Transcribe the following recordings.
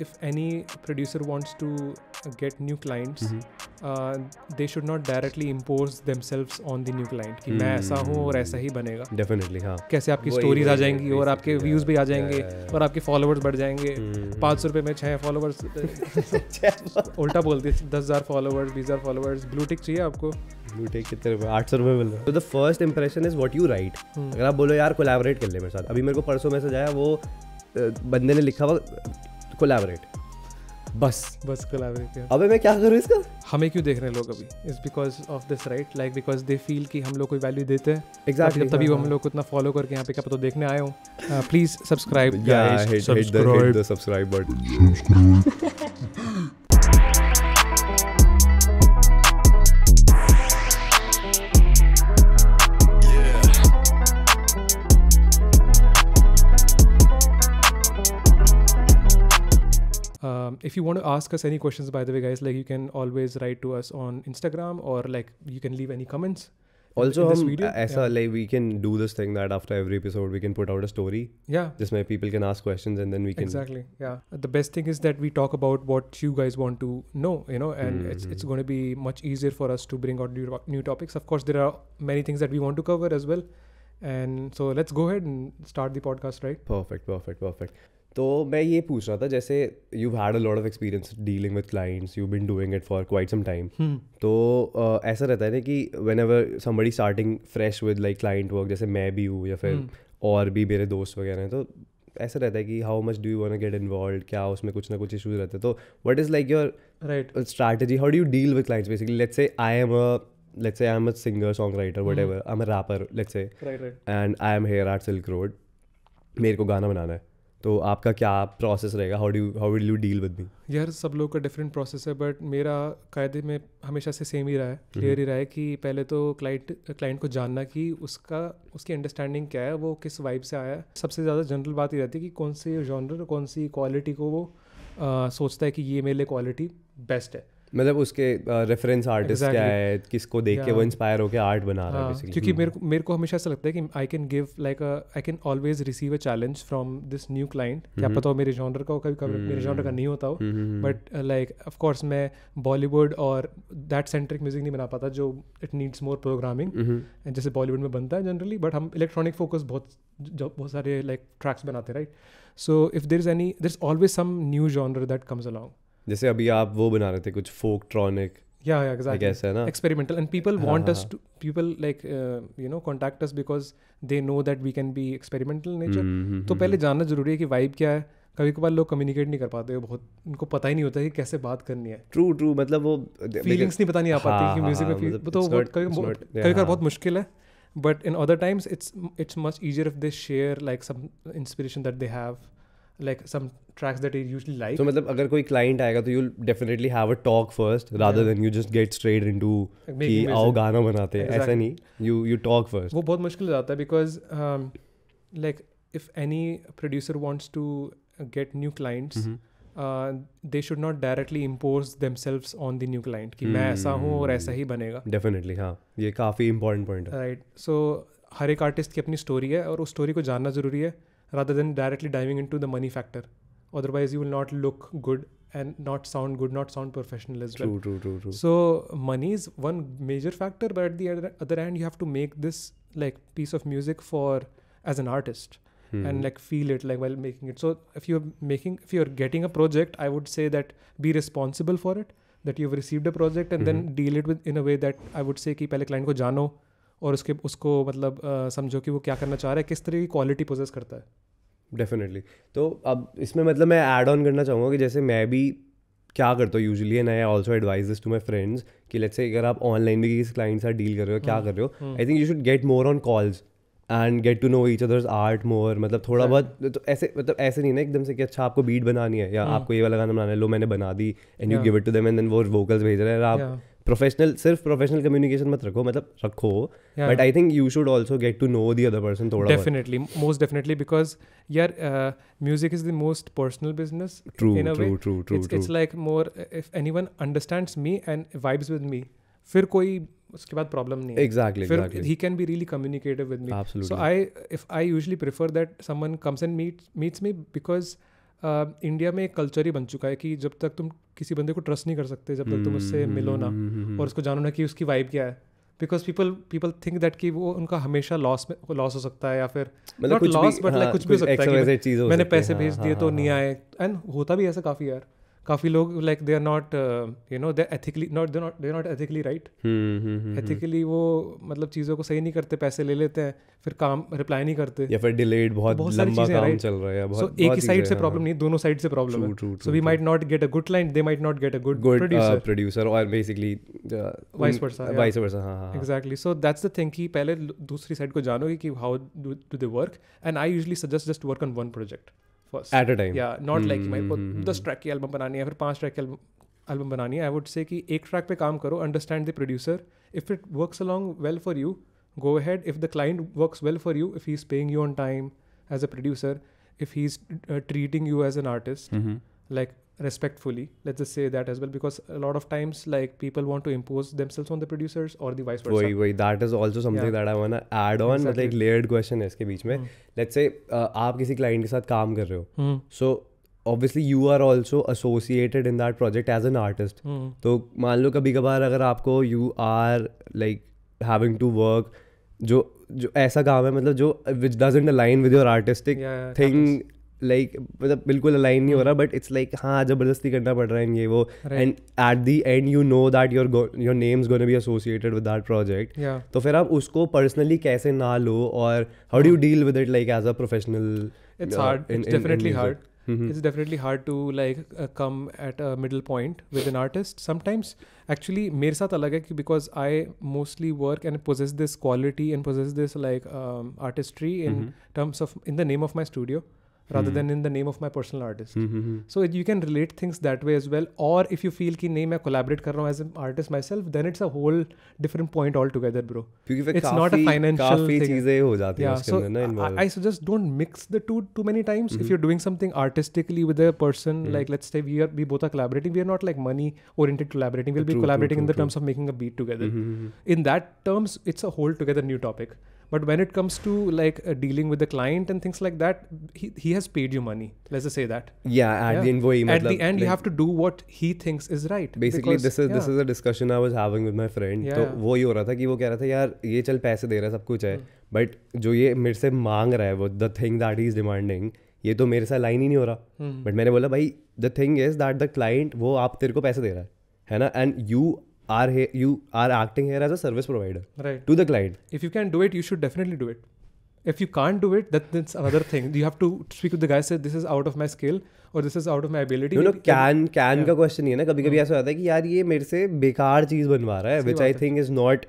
if any producer wants to get new clients they should not directly impose themselves on the new client कि मैं ऐसा हूँ और ऐसा ही बनेगा डेफिनेटली हाँ कैसे आपकी स्टोरीज आ जाएंगी और आपके व्यूज भी आ जाएंगे और आपके फॉलोवर्स बढ़ जाएंगे mm-hmm. पाँच सौ रुपये में छः फॉलोवर्स उल्टा बोलते दस हज़ार फॉलोअर्स बीस हज़ार फॉलोअर्स ब्लूटिक चाहिए आपको ब्लूटेक कितने रुपए आठ सौ रुपये मिल रहा है the first impression is what you right अगर आप बोलो यार कोलेबरेट कर ले मेरे साथ अभी मेरे को परसों मैसेज आया वो बंदे ने लिखा हुआ कोलैबोरेट बस बस कोलैबोरेट अबे मैं क्या करूँ इसका हमें क्यों देख रहे हैं लोग अभी it's because of this right like because they feel कि हम लोग कोई वैल्यू देते हैं एग्जैक्टली exactly, तभी हाँ, हम हाँ। लोग को इतना फॉलो करके यहाँ पे क्या पता देखने आए हो please subscribe subscribe button um, if you want to ask us any questions, by the way, guys, like you can always write to us on Instagram or like you can leave any comments. Also, in, in hum, aisa, yeah. like we can do this thing that after every episode we can put out a story. Yeah. Just where people can ask questions and then we can. Exactly. Yeah. The best thing is that we talk about what you guys want to know, you know, and mm-hmm. it's it's mm-hmm. going to be much easier for us to bring out new new topics. Of course, there are many things that we want to cover as well, and so let's go ahead and start the podcast, right? Perfect. Perfect. Perfect. तो मैं ये पूछ रहा था जैसे you had hmm. तो, a lot of experience dealing with clients you been doing it for quite some time तो uh, ऐसा रहता है ना कि whenever somebody starting fresh with like client work जैसे मैं भी हूँ या फिर hmm. और भी मेरे दोस्त वगैरह हैं तो ऐसा रहता है कि how much do you want get involve क्या उसमें कुछ ना कुछ इशूज रहते हैं तो what is like your right strategy how do you deal with clients basically let's say I am a say I am a singer songwriter whatever I am a say. Let's hmm. right. And I am here at Silk मेरे को गाना बनाना है तो आपका क्या process रहेगा how do how will you deal with me यार सब लोग का डिफरेंट प्रोसेस है बट मेरा कायदे में हमेशा से सेम ही रहा है क्लियर हम्म। ही रहा है कि पहले तो क्लाइंट क्लाइंट को जानना कि उसका उसकी अंडरस्टैंडिंग क्या है वो किस वाइब से आया है सबसे ज़्यादा जनरल बात ही रहती है कि कौन से जॉनर कौन सी क्वालिटी को वो आ, सोचता है कि ये मेरे लिए क्वालिटी बेस्ट है मतलब उसके रेफरेंस आर्टिस्ट क्या है किसको देख के वो इंस्पायर होकर आर्ट बना रहा है हाँ, क्योंकि hmm. मेरे को मेरे को हमेशा ऐसा लगता है कि I can give like I can always receive a challenge from this new client क्या hmm. पता हो मेरे जॉनर का हो कभी कभी मेरे जॉनर का hmm. नहीं होता हो बट लाइक ऑफ कोर्स मैं बॉलीवुड और दैट सेंट्रिक म्यूजिक नहीं बना पाता जो इट नीड्स मोर प्रोग्रामिंग जैसे बॉलीवुड में बनता है जनरली बट हम इलेक्ट्रॉनिक फोकस बहुत बहुत सारे लाइक ट्रैक्स बनाते right so if there is any there is always some new genre that comes along जैसे अभी आप वो बना रहे थे कुछ फोक ट्रॉनिक या या एग्जैक्टली ऐसा है ना experimental and people want us to people like you know contact us because they know that we can be experimental nature तो mm-hmm. पहले जानना जरूरी है कि वाइब क्या है कभी कभार लोग कम्युनिकेट नहीं कर पाते हो बहुत उनको पता ही नहीं होता कि कैसे बात करनी है ट्रू ट्रू मतलब वो फीलिंग्स मतलब नहीं पता नहीं आ पाती हाँ, कि म्यूजिक हाँ, में हाँ, मतलब तो कभी कभार बहुत मुश्किल है but in other times it's it's much easier if they share like some inspiration that they have like some tracks that you usually like. So, मतलब अगर कोई client आएगा तो you'll definitely have a talk first rather yeah. than you just get straight into like कि आओ गाना बनाते हैं ऐसा नहीं you you talk first. वो बहुत मुश्किल हो जाता है because um, like if any producer wants to get new clients. Mm-hmm. They should not directly impose themselves on the new client कि मैं ऐसा हूँ और ऐसा ही बनेगा डेफिनेटली हाँ ये काफ़ी इंपॉर्टेंट पॉइंट है राइट सो हर एक आर्टिस्ट की अपनी स्टोरी है और उस स्टोरी को जानना ज़रूरी है rather than directly diving into the money factor. Otherwise, you will not look good and not sound good, not sound professional as true, well. True, true, true. So money is one major factor, but at the other, other end, you have to make this like piece of music for as an artist hmm. and like feel it like while making it. So if you're making, if you're getting a project, I would say that be responsible for it. That you've received a project and hmm. then mm-hmm. deal it with in a way that I would say keep a client को जानो और उसके उसको मतलब समझो कि वो क्या करना चाह रहा है किस तरह की क्वालिटी प्रोजेस करता है डेफिनेटली तो अब इसमें मतलब मैं ऐड ऑन करना चाहूँगा कि जैसे मैं भी क्या करता हूँ usually and I also advise to my friends कि लेट्स से अगर आप ऑनलाइन भी किसी क्लाइंट साथ डील कर रहे हो क्या हम्म, कर रहे हो I think you should get more on calls and get to know each others art more मतलब थोड़ा बहुत तो ऐसे मतलब ऐसे नहीं ना एकदम से कि अच्छा आपको बीट बनानी है या हम्म। आपको ये वाला गाना बनाना है लो मैंने बना दी and you give it to them and then वो वोकल्स भेज रहे हैं आप प्रोफेशनल सिर्फ प्रोफेशनल कम्युनिकेशन मत रखो मतलब रखो but I think you should also get to know the other person थोड़ा डेफिनेटली मोस्ट डेफिनेटली बिकॉज यार music is the most personal business true true true it's like more if any one understand me and vibes with me फिर कोई उसके बाद problem नहीं exactly फिर he can be really communicative with me so I if I usually prefer that someone comes and meet meets me because India में एक culture ही बन चुका है कि जब तक तुम किसी बंदे को ट्रस्ट नहीं कर सकते जब तक तुम हम्म, उससे मिलो ना हम्म, हम्म, और उसको जानो ना कि उसकी वाइब क्या है because people people think that कि वो उनका हमेशा लॉस में लॉस हो सकता है या फिर लॉस बट लाइक कुछ भी हो सकता है मैंने पैसे हाँ, भेज हाँ, दिए तो हाँ, नहीं आए एंड होता भी ऐसा काफ़ी यार काफ़ी लोग like they are not you know ethically not they not they not ethically right ethically वो मतलब चीज़ों को सही नहीं करते पैसे ले लेते हैं फिर काम रिप्लाई नहीं करते या फिर डिलेड बहुत, बहुत लंबा काम right? चल रहा है बहुत, so, बहुत एक ही साइड से प्रॉब्लम हाँ। नहीं दोनों साइड से प्रॉब्लम है so we might not get a good client they might not get a good producer producer और basically vice versa vice versa हां हां exactly so that's the thing कि पहले दूसरी साइड को जानोगे कि how do they work and I usually suggest just work on one project first at a time या नॉट लाइक मेरे को दस ट्रैक hmm, hmm. की एल्बम बनानी है फिर पांच ट्रैक की एल्बम बनानी है आई वुड से कि एक ट्रैक पे काम करो understand the producer if it works along well for you go had if the client works well for you if he is paying you on time as a producer if he is treating you as an artist like respectfully let's just say that as well because a lot of times like people want to impose themselves on the producers or the vice versa वही वही that is also something yeah. that I wanna add on exactly. मतलब एक layered question है इसके बीच में hmm. let's say uh, आप किसी client के साथ काम कर रहे हो hmm. so obviously you are also associated in that project as an artist artist तो मान लो कभी कभार अगर आपको you are like having to work जो जो ऐसा काम है मतलब जो which doesn't align with your artistic thing like मतलब बिल्कुल अलाइन नहीं हो रहा बट इट्स लाइक हाँ जबरदस्ती करना पड़ रहा है ये वो and at the end you know that your your name's gonna be associated with that project तो फिर आप उसको पर्सनली कैसे ना लो और how do you deal with it like as a professional it's hard it's definitely hard Mm-hmm. It's definitely hard to like uh, come at a middle point with an artist. Sometimes, actually, मेरे साथ अलग है कि because I mostly work and possess this quality and possess this like um, artistry in mm-hmm. terms of in the name of my studio. rather hmm. than in the name of my personal artist hmm, hmm, so you can relate things that way as well or if you feel ki name i collaborate kar as an artist myself then it's a whole different point altogether bro it's not a financial thing चीजें yeah, so I, I suggest don't mix the two too many times mm-hmm. if you're doing something artistically with a person mm-hmm. like let's say we are we both are collaborating we are not like money oriented collaborating we'll be true, collaborating true, true, in the terms of making a beat together mm-hmm, mm-hmm. in that terms it's a whole together new topic But when it comes to like uh, dealing with the client and things like that, he, he has paid you money. Let's just say that. Yeah, at yeah. the end, wohi, at the end like, you have to do what he thinks is right. Basically, because, this is yeah. this is a discussion I was having with my friend. Yeah. तो वो ही हो रहा था कि वो कह रहा था यार ये चल पैसे दे रहा है सब कुछ है बट hmm. जो ये मेरे से मांग रहा है वो the thing that he is demanding ये तो मेरे साथ लाइन ही नहीं हो रहा बट मैंने बोला भाई the thing is that the client वो आप तेरे को पैसे दे रहा है है ना and you are you are acting here as a service provider right. to the client. If you can do it, you should definitely do it. If you can't do it, that, that's another thing. You have to speak with the guy. Say this is out of my skill और this is out of my ability no can can का question है ना कभी कभी हाँ। ऐसा होता है कि यार ये मेरे से बेकार चीज़ बनवा रहा है which I think is not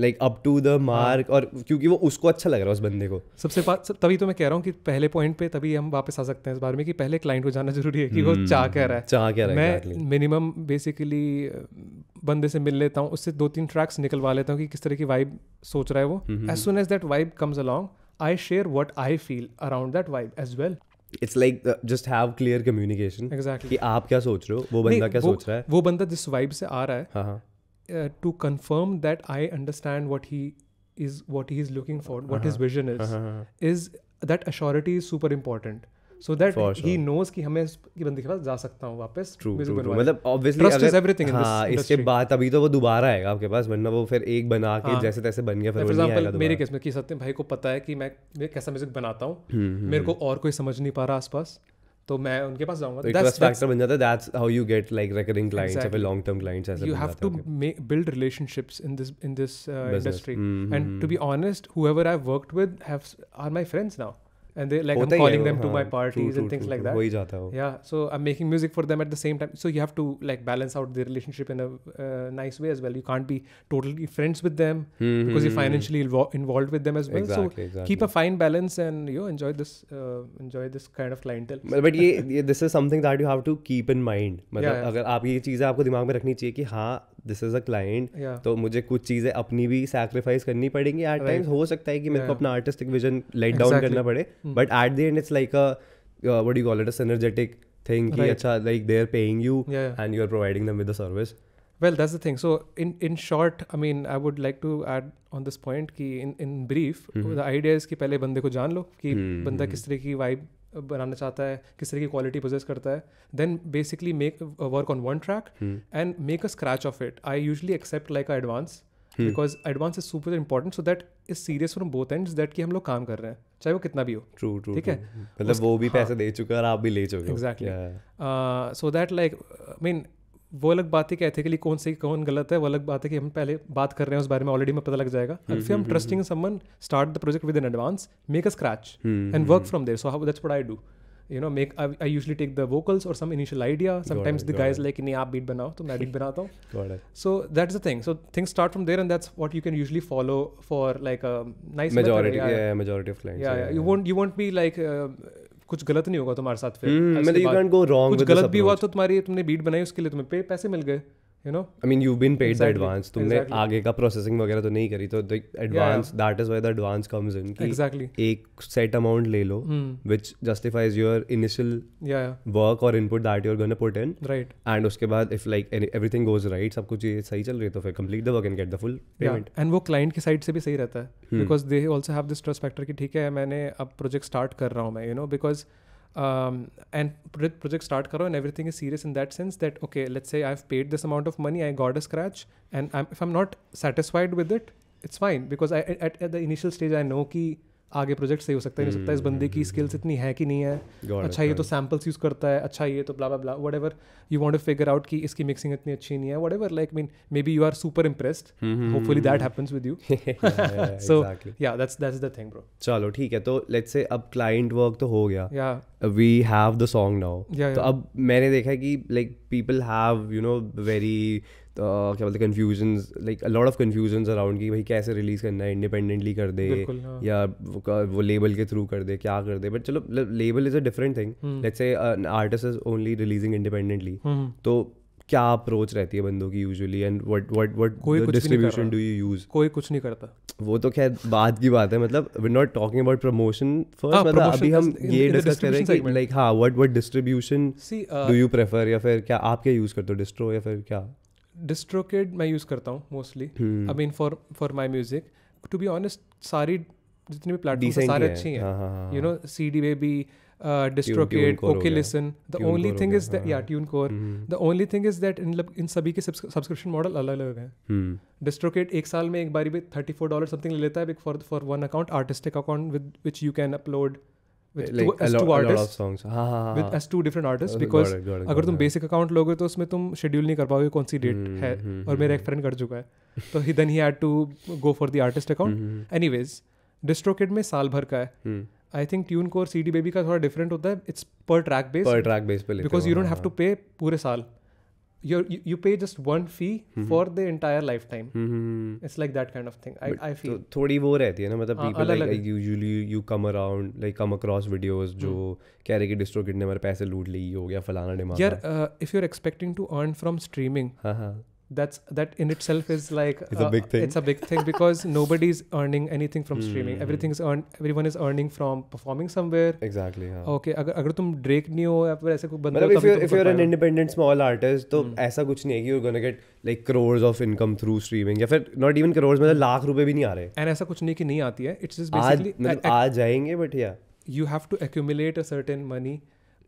like up to the mark और क्योंकि वो उसको अच्छा लग रहा है उस बंदे को सबसे सब तभी तो मैं कह रहा हूँ कि पहले पॉइंट पे तभी हम वापस आ सकते हैं इस बारे में कि पहले क्लाइंट को जाना जरूरी है कि hmm. वो हम्म, चाह कह रहा है चाह कह रहा है मैं मिनिमम बेसिकली बंदे से मिल लेता हूँ उससे दो तीन ट्रैक्स निकलवा लेता हूँ कि किस तरह की वाइब सोच रहा है वो as soon as that vibe comes along I share what I feel around that vibe as well it's like just have clear communication exactly कि आप क्या सोच रहे हो वो बंदा क्या वो, सोच रहा है वो बंदा जिस वाइब से आ रहा है to confirm that I understand what he is what he is looking for what his vision is is that assurity is super important so that he knows कि हमें कि बंदे के पास जा सकता हूँ वापस ट्रू मतलब ऑब्वियसली ट्रस्ट इज एवरीथिंग हाँ इसके बाद अभी तो वो दोबारा आएगा आपके पास वरना वो फिर एक बना के हाँ, जैसे तैसे बन गया फिर फॉर एग्जांपल मेरे केस में कि सत्यम भाई को पता है कि मैं मैं कैसा म्यूजिक बनाता हूँ हम्म, हम्म, हम्म। मेरे को और कोई समझ नहीं पा रहा आसपास तो मैं उनके पास जाऊंगा and to be honest whoever I with have friends now and they like I'm calling them to my parties and things like that. Yeah, so I'm making music for them at the same time. So you have to like balance out the relationship in a uh, nice way as well. You can't be totally friends with them mm-hmm. because you're hmm. financially invo- involved with them as well. Exactly, so exactly. keep a fine balance and you know, enjoy this uh, enjoy this kind of clientele. But this is something that you have to keep in mind. मतलब अगर आप ये चीजें आपको दिमाग में रखनी चाहिए दिस इज अ क्लाइंट तो मुझे कुछ चीज़ें अपनी भी सैक्रिफाइस करनी पड़ेंगी एट टाइम्स हो सकता है कि मेरे को अपना आर्टिस्टिक विजन लेट डाउन करना पड़े but at the end it's like a what you call it a synergetic thing कि अच्छा like they are paying you and you are providing them with the service well that's the thing so in in short I mean I would like to add on this point कि in in brief the idea the idea is ki pehle bande ko jaan lo ki mm-hmm. banda बनाना चाहता है किस तरह की quality produce करता है then basically make work on one track and make a scratch of it I usually accept like a advance because advance is super important so that is serious from both and that कि हम लोग काम कर रहे हैं चाहे वो कितना भी हो ट्रू ट्रू ठीक है मतलब वो भी हाँ। पैसे दे चुका है आप भी ले चुके exactly so that like I mean वो अलग बात है कि एथिकली कौन सही कौन गलत है वो अलग बात है कि हम पहले बात कर रहे हैं उस बारे में ऑलरेडी में पता लग जाएगा एंड फिर हम trusting someone start the project with in advance make a scratch and work from there so how that's what I do you know make I usually take the vocals और some initial idea sometimes the guys like नहीं आप beat बनाओ तो मैं beat बनाता हूँ so is a thing so thing start from there and that's what you can usually follow for like nice majority of clients you won't you won't be like कुछ गलत नहीं होगा तुम्हारे साथ फिर hmm, मतलब यू कैन गो रॉन्ग कुछ गलत भी हुआ तो तुम्हारी तुमने बीट बनाई उसके लिए तुम्हें पैसे मिल गए you know I mean you been paid the advance तुमने exactly. आगे का प्रोसेसिंग वगैरह तो नहीं करी तो the advance that is why the advance comes in exactly एक सेट अमाउंट ले लो which justifies your initial work और input that you're gonna put in right and उसके बाद if like everything goes right सब कुछ ये सही चल रही तो फिर complete the work and get the full payment and वो क्लाइंट की साइड से भी सही रहता है because they also have this trust factor कि ठीक है मैंने अब प्रोजेक्ट स्टार्ट कर रहा हूँ मैं you know because um, and project, project start karo and everything is serious in that sense that okay let's say i've paid this amount of money i got a scratch and I'm, if i'm not satisfied with it it's fine because I, at, at the initial stage i know ki आगे project सही हो सकता है नहीं हो सकता इस बंदे की स्किल्स हम्म, इतनी है कि नहीं है अच्छा ये तो सैम्पल्स यूज़ करता है अच्छा ये तो blah blah blah whatever you want to figure out कि इसकी मिक्सिंग इतनी अच्छी नहीं है whatever like mean maybe you are super impressed hopefully that happens with you so yeah that's that's the thing bro चलो ठीक है तो लेट्स से अब क्लाइंट वर्क तो हो गया yeah we have the song now तो अब मैंने देखा है कि like people have you know very क्या बोलते confusion like lot of confusion around कि भाई कैसे रिलीज़ करना है इंडिपेंडेंटली कर दे हाँ। या वो लेबल के थ्रू कर दे क्या कर दे बट चलो label is a different thing let's say artist is only releasing independently तो क्या अप्रोच रहती है बंदों की usually and what what what कोई डिस्ट्रीब्यूशन डू यू यूज कोई कुछ नहीं करता वो तो खैर बाद की बात है मतलब we not talking about promotion first मतलब अभी हम ये डिस्कस कर रहे हैं कि लाइक हां what what distribution do you prefer या फिर क्या आप क्या यूज करते हो डिस्ट्रो या फिर क्या डिस्ट्रोकेड मैं यूज़ करता हूँ mostly I mean for for my music to be honest सारी जितनी भी प्लेटफॉर्म सारे अच्छी हैं you know C D Baby DistroKid okay listen the only thing is that yeah TuneCore the only thing is that in in सभी के subscription model अलग अलग हैं डिस्ट्रोकेट हम्म। एक साल में एक बार भी थर्टी फोर डॉलर समथिंग ले लेता है for for one account artistic account with which you can upload अगर तुम बेसिक अकाउंट लोगे तो उसमें तुम शेड्यूल नहीं कर पाओगे कौन सी डेट हम्म, है हम्म, और मेरा एक फ्रेंड हम्म, कर चुका है तो ही then he had to go for the artist account anyways DistroKid में साल भर का है आई थिंक ट्यून को और सी डी बेबी का थोड़ा डिफरेंट होता है it's per track based per track based because you don't have to pay हाँ, हाँ। पूरे साल you you pay just one fee mm-hmm. for the entire lifetime. Mm-hmm. It's like that kind of thing. I, I feel. तो थोड़ी वो रहती है ना मतलब people like, like usually you come around like come across videos जो hmm. कह रहे कि डिस्ट्रो किड ने मर पैसे लूट लिए हो गया फलाना डिमांड यार uh, if you're expecting to earn from streaming हाँ हाँ that's that in itself is like it's uh, a big thing it's a big thing because nobody's earning anything from mm. streaming mm-hmm. everything's earned everyone is earning from performing somewhere exactly okay अगर drake तुम if you're an independent small artist तो mm. ऐसा कुछ नहीं है कि you're gonna get like crores of income through streaming या फिर not even crores मतलब लाख रुपए भी नहीं आ and ऐसा कुछ नहीं कि नहीं आती है it's just basically आज मतलब आ जाएंगे but yeah you have to accumulate a certain money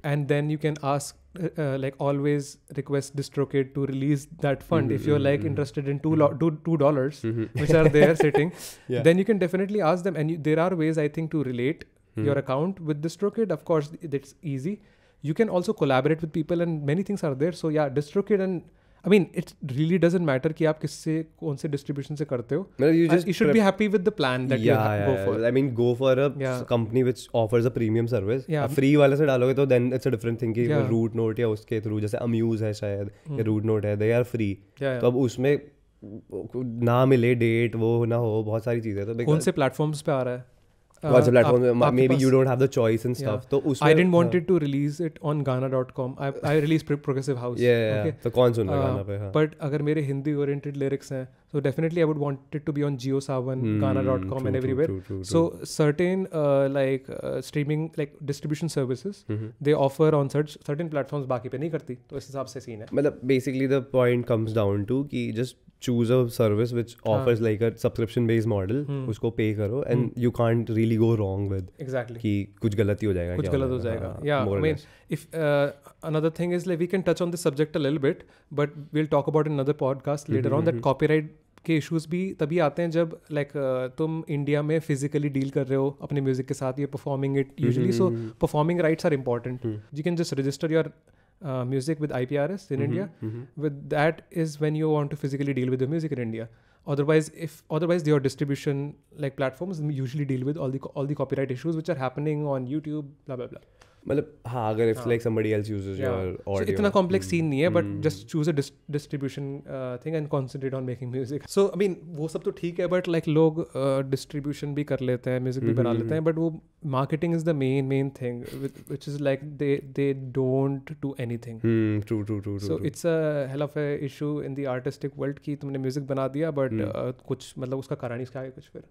and then you can ask uh, uh, like always request distrokid to release that fund mm-hmm, if you're like mm-hmm. interested in two mm-hmm. lo- two dollars mm-hmm. which are there sitting yeah. then you can definitely ask them and you, there are ways i think to relate hmm. your account with distrokid of course it's easy you can also collaborate with people and many things are there so yeah distrokid and I mean it's really doesn't matter कि आप किससे कौन से distribution से करते हो you just should be happy with the plan that you go for I mean go for a company which offers a premium service free वाले से डालोगे तो then it's a different thing कि रूट नोट या उसके through जैसे amuse है शायद या रूट नोट है दे आर फ्री तो अब उसमें ना मिले डेट वो ना हो बहुत सारी चीजें तो कौन से प्लेटफॉर्म्स पे आ रहा है What's the platform? uh, Maybe you don't have the choice and stuff. Yeah. तो उसमें I didn't want it to release it on Gaana.com. I I release Progressive House. Yeah, yeah. तो कौन सुन रहा है गाना पे? But agar mere hindi oriented lyrics hain So definitely, I would want it to be on JioSaavn, mm, Ghana.com, and everywhere. True, true, true, so certain uh, like uh, streaming like distribution services mm-hmm. they offer on such certain platforms बाकी pe nahi karti. तो इस हिसाब scene, scene है basically the point comes down to कि just choose a service which offers like a subscription based model hmm. उसको pay and hmm. you can't really go wrong with exactly कि yeah I mean if uh, another thing is like we can touch on this subject a little bit but we'll talk about another podcast mm-hmm, later mm-hmm. on that mm-hmm. copyright के issues भी तभी आते हैं जब like like, तुम India में physically deal कर रहे हो अपने म्यूजिक के साथ या performing it usually so performing rights are important you can just register your music with I P R S in India with that is when you want to physically deal with music in India otherwise if otherwise they distribution like like platform deal with all the all the right issues which are happening on youtube blah blah मतलब हाँ अगर if like somebody else uses your audio इतना complex scene hmm, नहीं है but just choose a distribution thing and concentrate on making music so I mean वो सब तो ठीक है बट लाइक लोग डिस्ट्रीब्यूशन uh, भी कर लेते हैं म्यूजिक भी बना लेते हैं बट वो marketing is the main main thing which is like they they don't do anything true true true so it's a hell of a issue in the artistic world की तुमने म्यूजिक बना दिया but hmm. uh, कुछ मतलब उसका कारण इसका है कुछ फिर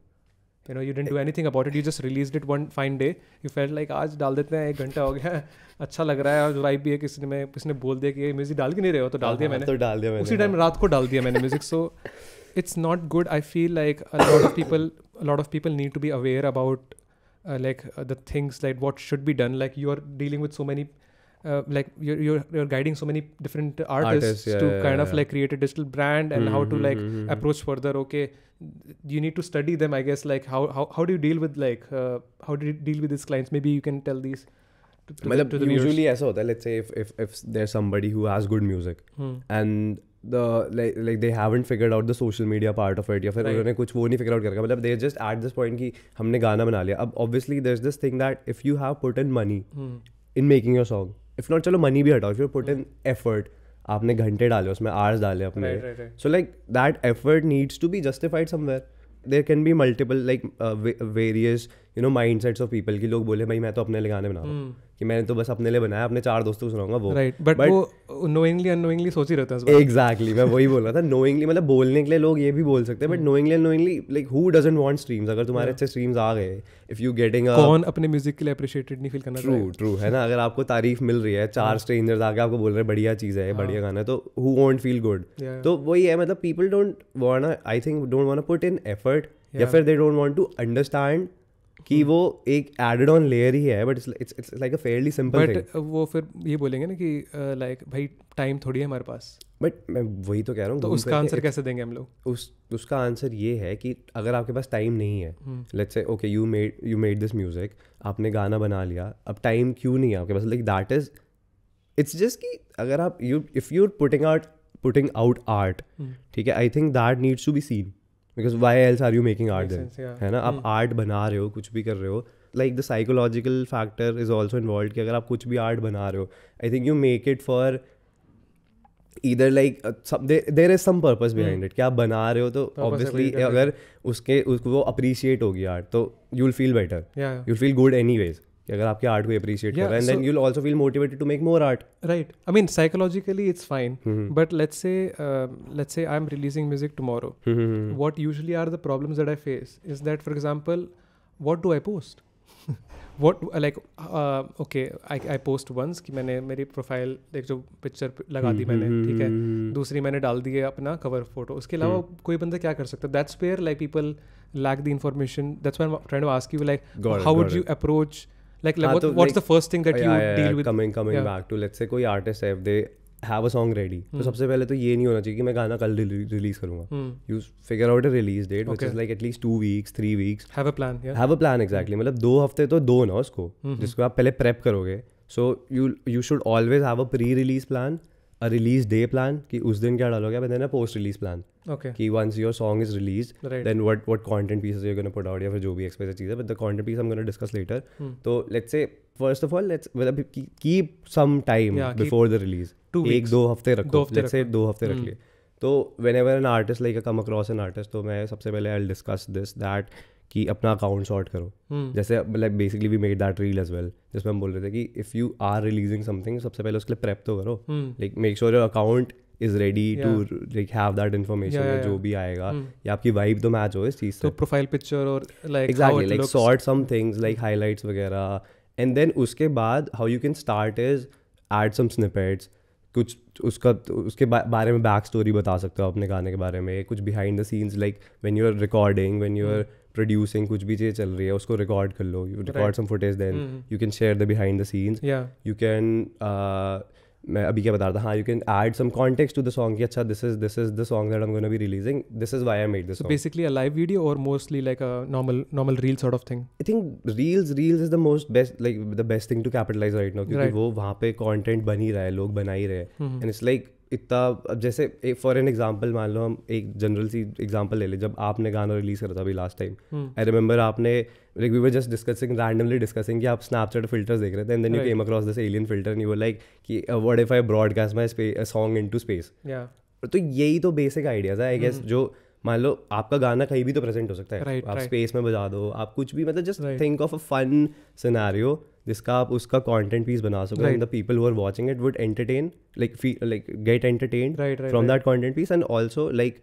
you know you didn't do anything about it you just released it one fine day you felt like आज डाल देते हैं एक घंटा हो गया अच्छा लग रहा है और लाइव भी है किसी ने मैं किसी ने बोल दिया कि ये म्यूजिक डाल के नहीं रहे हो तो डाल दिया मैंने तो डाल दिया उसी टाइम रात को डाल दिया मैंने music so it's not good I feel like a lot of people a lot of people need to be aware about uh, like uh, the things like what should be done like you are dealing with so many uh, like you're, you're, you're guiding so many different artists, artists yeah, to yeah, kind yeah, of like create a digital brand and mm-hmm, how to mm-hmm, like mm-hmm. approach further okay you need to study them i guess like how how, how do you deal with like uh, how do you deal with these clients maybe you can tell these to, to, मतलब to the usually viewers. ऐसा होता है let's say if if if there's somebody who has good music hmm. and the like like they haven't figured out the social media part of it या फिर उन्होंने कुछ वो नहीं figure out करके मतलब they just at this point कि हमने गाना बना लिया अब obviously there's this thing that if you have put in money hmm. in making your song if not चलो मनी भी हटाओ if you put in effort आपने घंटे डाले उसमें आर्स डाले अपने so like that effort needs to be justified somewhere there can be multiple like various you know mindsets of people की लोग बोले भाई मैं तो अपने लिए गाने बना रहा हूँ हम्म। कि मैंने तो बस अपने लिए बनाया अपने चार दोस्तों को सुनाऊंगा वो राइट बट वो नोइंगली अनोइंगली सोच ही रहता है एग्जैक्टली मैं वही बोल रहा था नोइंगली मतलब बोलने के लिए लोग ये भी बोल सकते हैं but knowingly unknowingly like who doesn't want streams अगर तुम्हारे अच्छे स्ट्रीम्स आ गए इफ यू गेटिंग कौन अपने म्यूजिक के लिए अप्रिशिएटेड नहीं फील करना ट्रू ट्रू है ना अगर आपको तारीफ मिल रही है हाँ। चार स्ट्रेंजर्स आके आपको बोल रहे हैं बढ़िया चीज़ है बढ़िया हाँ। गाना तो हु वॉन्ट फील गुड तो वही है मतलब people don't want I think don't want put in effort या फिर they don't want to understand कि वो एक एडेड ऑन लेयर ही है but it's it's like a fairly simple but वो फिर ये बोलेंगे ना कि लाइक uh, भाई टाइम थोड़ी है हमारे पास बट मैं वही तो कह रहा हूँ तो उसका आंसर कैसे देंगे हम लोग उस उसका आंसर ये है कि अगर आपके पास टाइम नहीं है let's say okay you made you made this music आपने गाना बना लिया अब टाइम क्यों नहीं है आपके पास like that is it's just कि अगर आप you if you putting out putting out art ठीक है I think that needs to be seen because why else are you making art then है ना आप आर्ट hmm. बना रहे हो कुछ भी कर रहे हो like the psychological factor is also involve कि अगर आप कुछ भी आर्ट बना रहे हो I think you make it for इधर like there is some purpose behind it कि आप बना रहे हो तो ऑब्वियसली अगर उसके उसको वो अप्रिशिएट होगी आर्ट तो you will feel better you will feel good anyways कि अगर आपके आर्ट को अप्रिशिएट कर रहा है then you will also feel motivated to make more art right I mean psychologically it's fine but let's say let's say I am releasing music tomorrow what usually are the problems that I face is that for example what do I post what like okay I I post once कि मैंने मेरी profile एक जो picture लगा दी मैंने mm-hmm. ठीक है दूसरी मैंने डाल दी है अपना कवर फोटो उसके अलावा mm. कोई बंदा क्या कर सकता that's where like people lack the information that's why trying to ask you like how would you approach like, like हाँ, what, तो, what's like, the first thing that yeah, you yeah, deal yeah, with coming coming yeah. back to let's say कोई artist है if they have a song ready तो hmm. सबसे पहले तो ये नहीं होना चाहिए कि मैं गाना कल रिलीज करूंगा you figure out a release date which is like at least two weeks three weeks have a plan have a plan exactly मतलब दो हफ्ते तो दो ना उसको hmm. जिसको आप पहले प्रेप करोगे so you you should always have a pre release plan release day plan कि उस दिन क्या डालोगे then a post release plan कि once your song is release then what what content pieces you gonna put out या फिर जो भी एक्सपेक्टेड चीज है बट the content piece I am gonna discuss later तो let's say first of all let's मतलब keep some time before the release एक दो हफ्ते रखो लेट्स से दो हफ्ते रख hmm. लिए तो when an artist like come across an artist तो मैं सबसे पहले आई डिस्कस दिस दैट कि अपना अकाउंट शॉर्ट करो हम्म। जैसे like basically we made that reel as well जिसमें हम बोल रहे थे कि if you are releasing something सबसे पहले उसके लिए प्रेप तो करो like make sure your account is ready to like have that information जो भी आएगा hmm. या आपकी वाइब तो मैच हो इस चीज़ तो से प्रोफाइल पिक्चर और like exactly like short some things like highlights वगैरह एंड देन उसके बाद how you can start is add some snippets कुछ उसका उसके बारे में बैक स्टोरी बता सकते हो अपने गाने के बारे में कुछ behind the scenes like when you are recording when you are producing कुछ भी चीज़ चल रही है उसको रिकॉर्ड कर लो you record some footage then you can share the behind the scenes you can मैं अभी क्या बता रहा था हाँ you can add some context to the song की अच्छा this is this is the song that I am gonna be releasing this is why I made this basically a live video और mostly like a normal normal reel sort of thing I think reels reels is the most best like the best thing to capitalize right now क्योंकि वो वहाँ पे content बन ही रहा है लोग बना ही रहे एंड इट्स लाइक इतना अब जैसे फॉर एन एग्जाम्पल मान लो हम एक जनरल सी एग्जाम्पल ले लें जब आपने गाना रिलीज़ करा था अभी लास्ट टाइम आई रिमेंबर आपने like we were just discussing randomly discussing कि आप स्नैपचैट फिल्टर्स देख रहे थे and then you came across this alien filter you were like कि what if I broadcast my song into space तो यही तो बेसिक आइडियाज़ है आई गेस जो मान लो आपका गाना कहीं भी तो प्रेजेंट हो सकता है right, आप right. स्पेस में बजा दो आप कुछ भी मतलब just think of a fun scenario जिसका आप उसका कॉन्टेंट पीस बना सको and the people who are watching it would entertain like like get entertain from that content piece and also like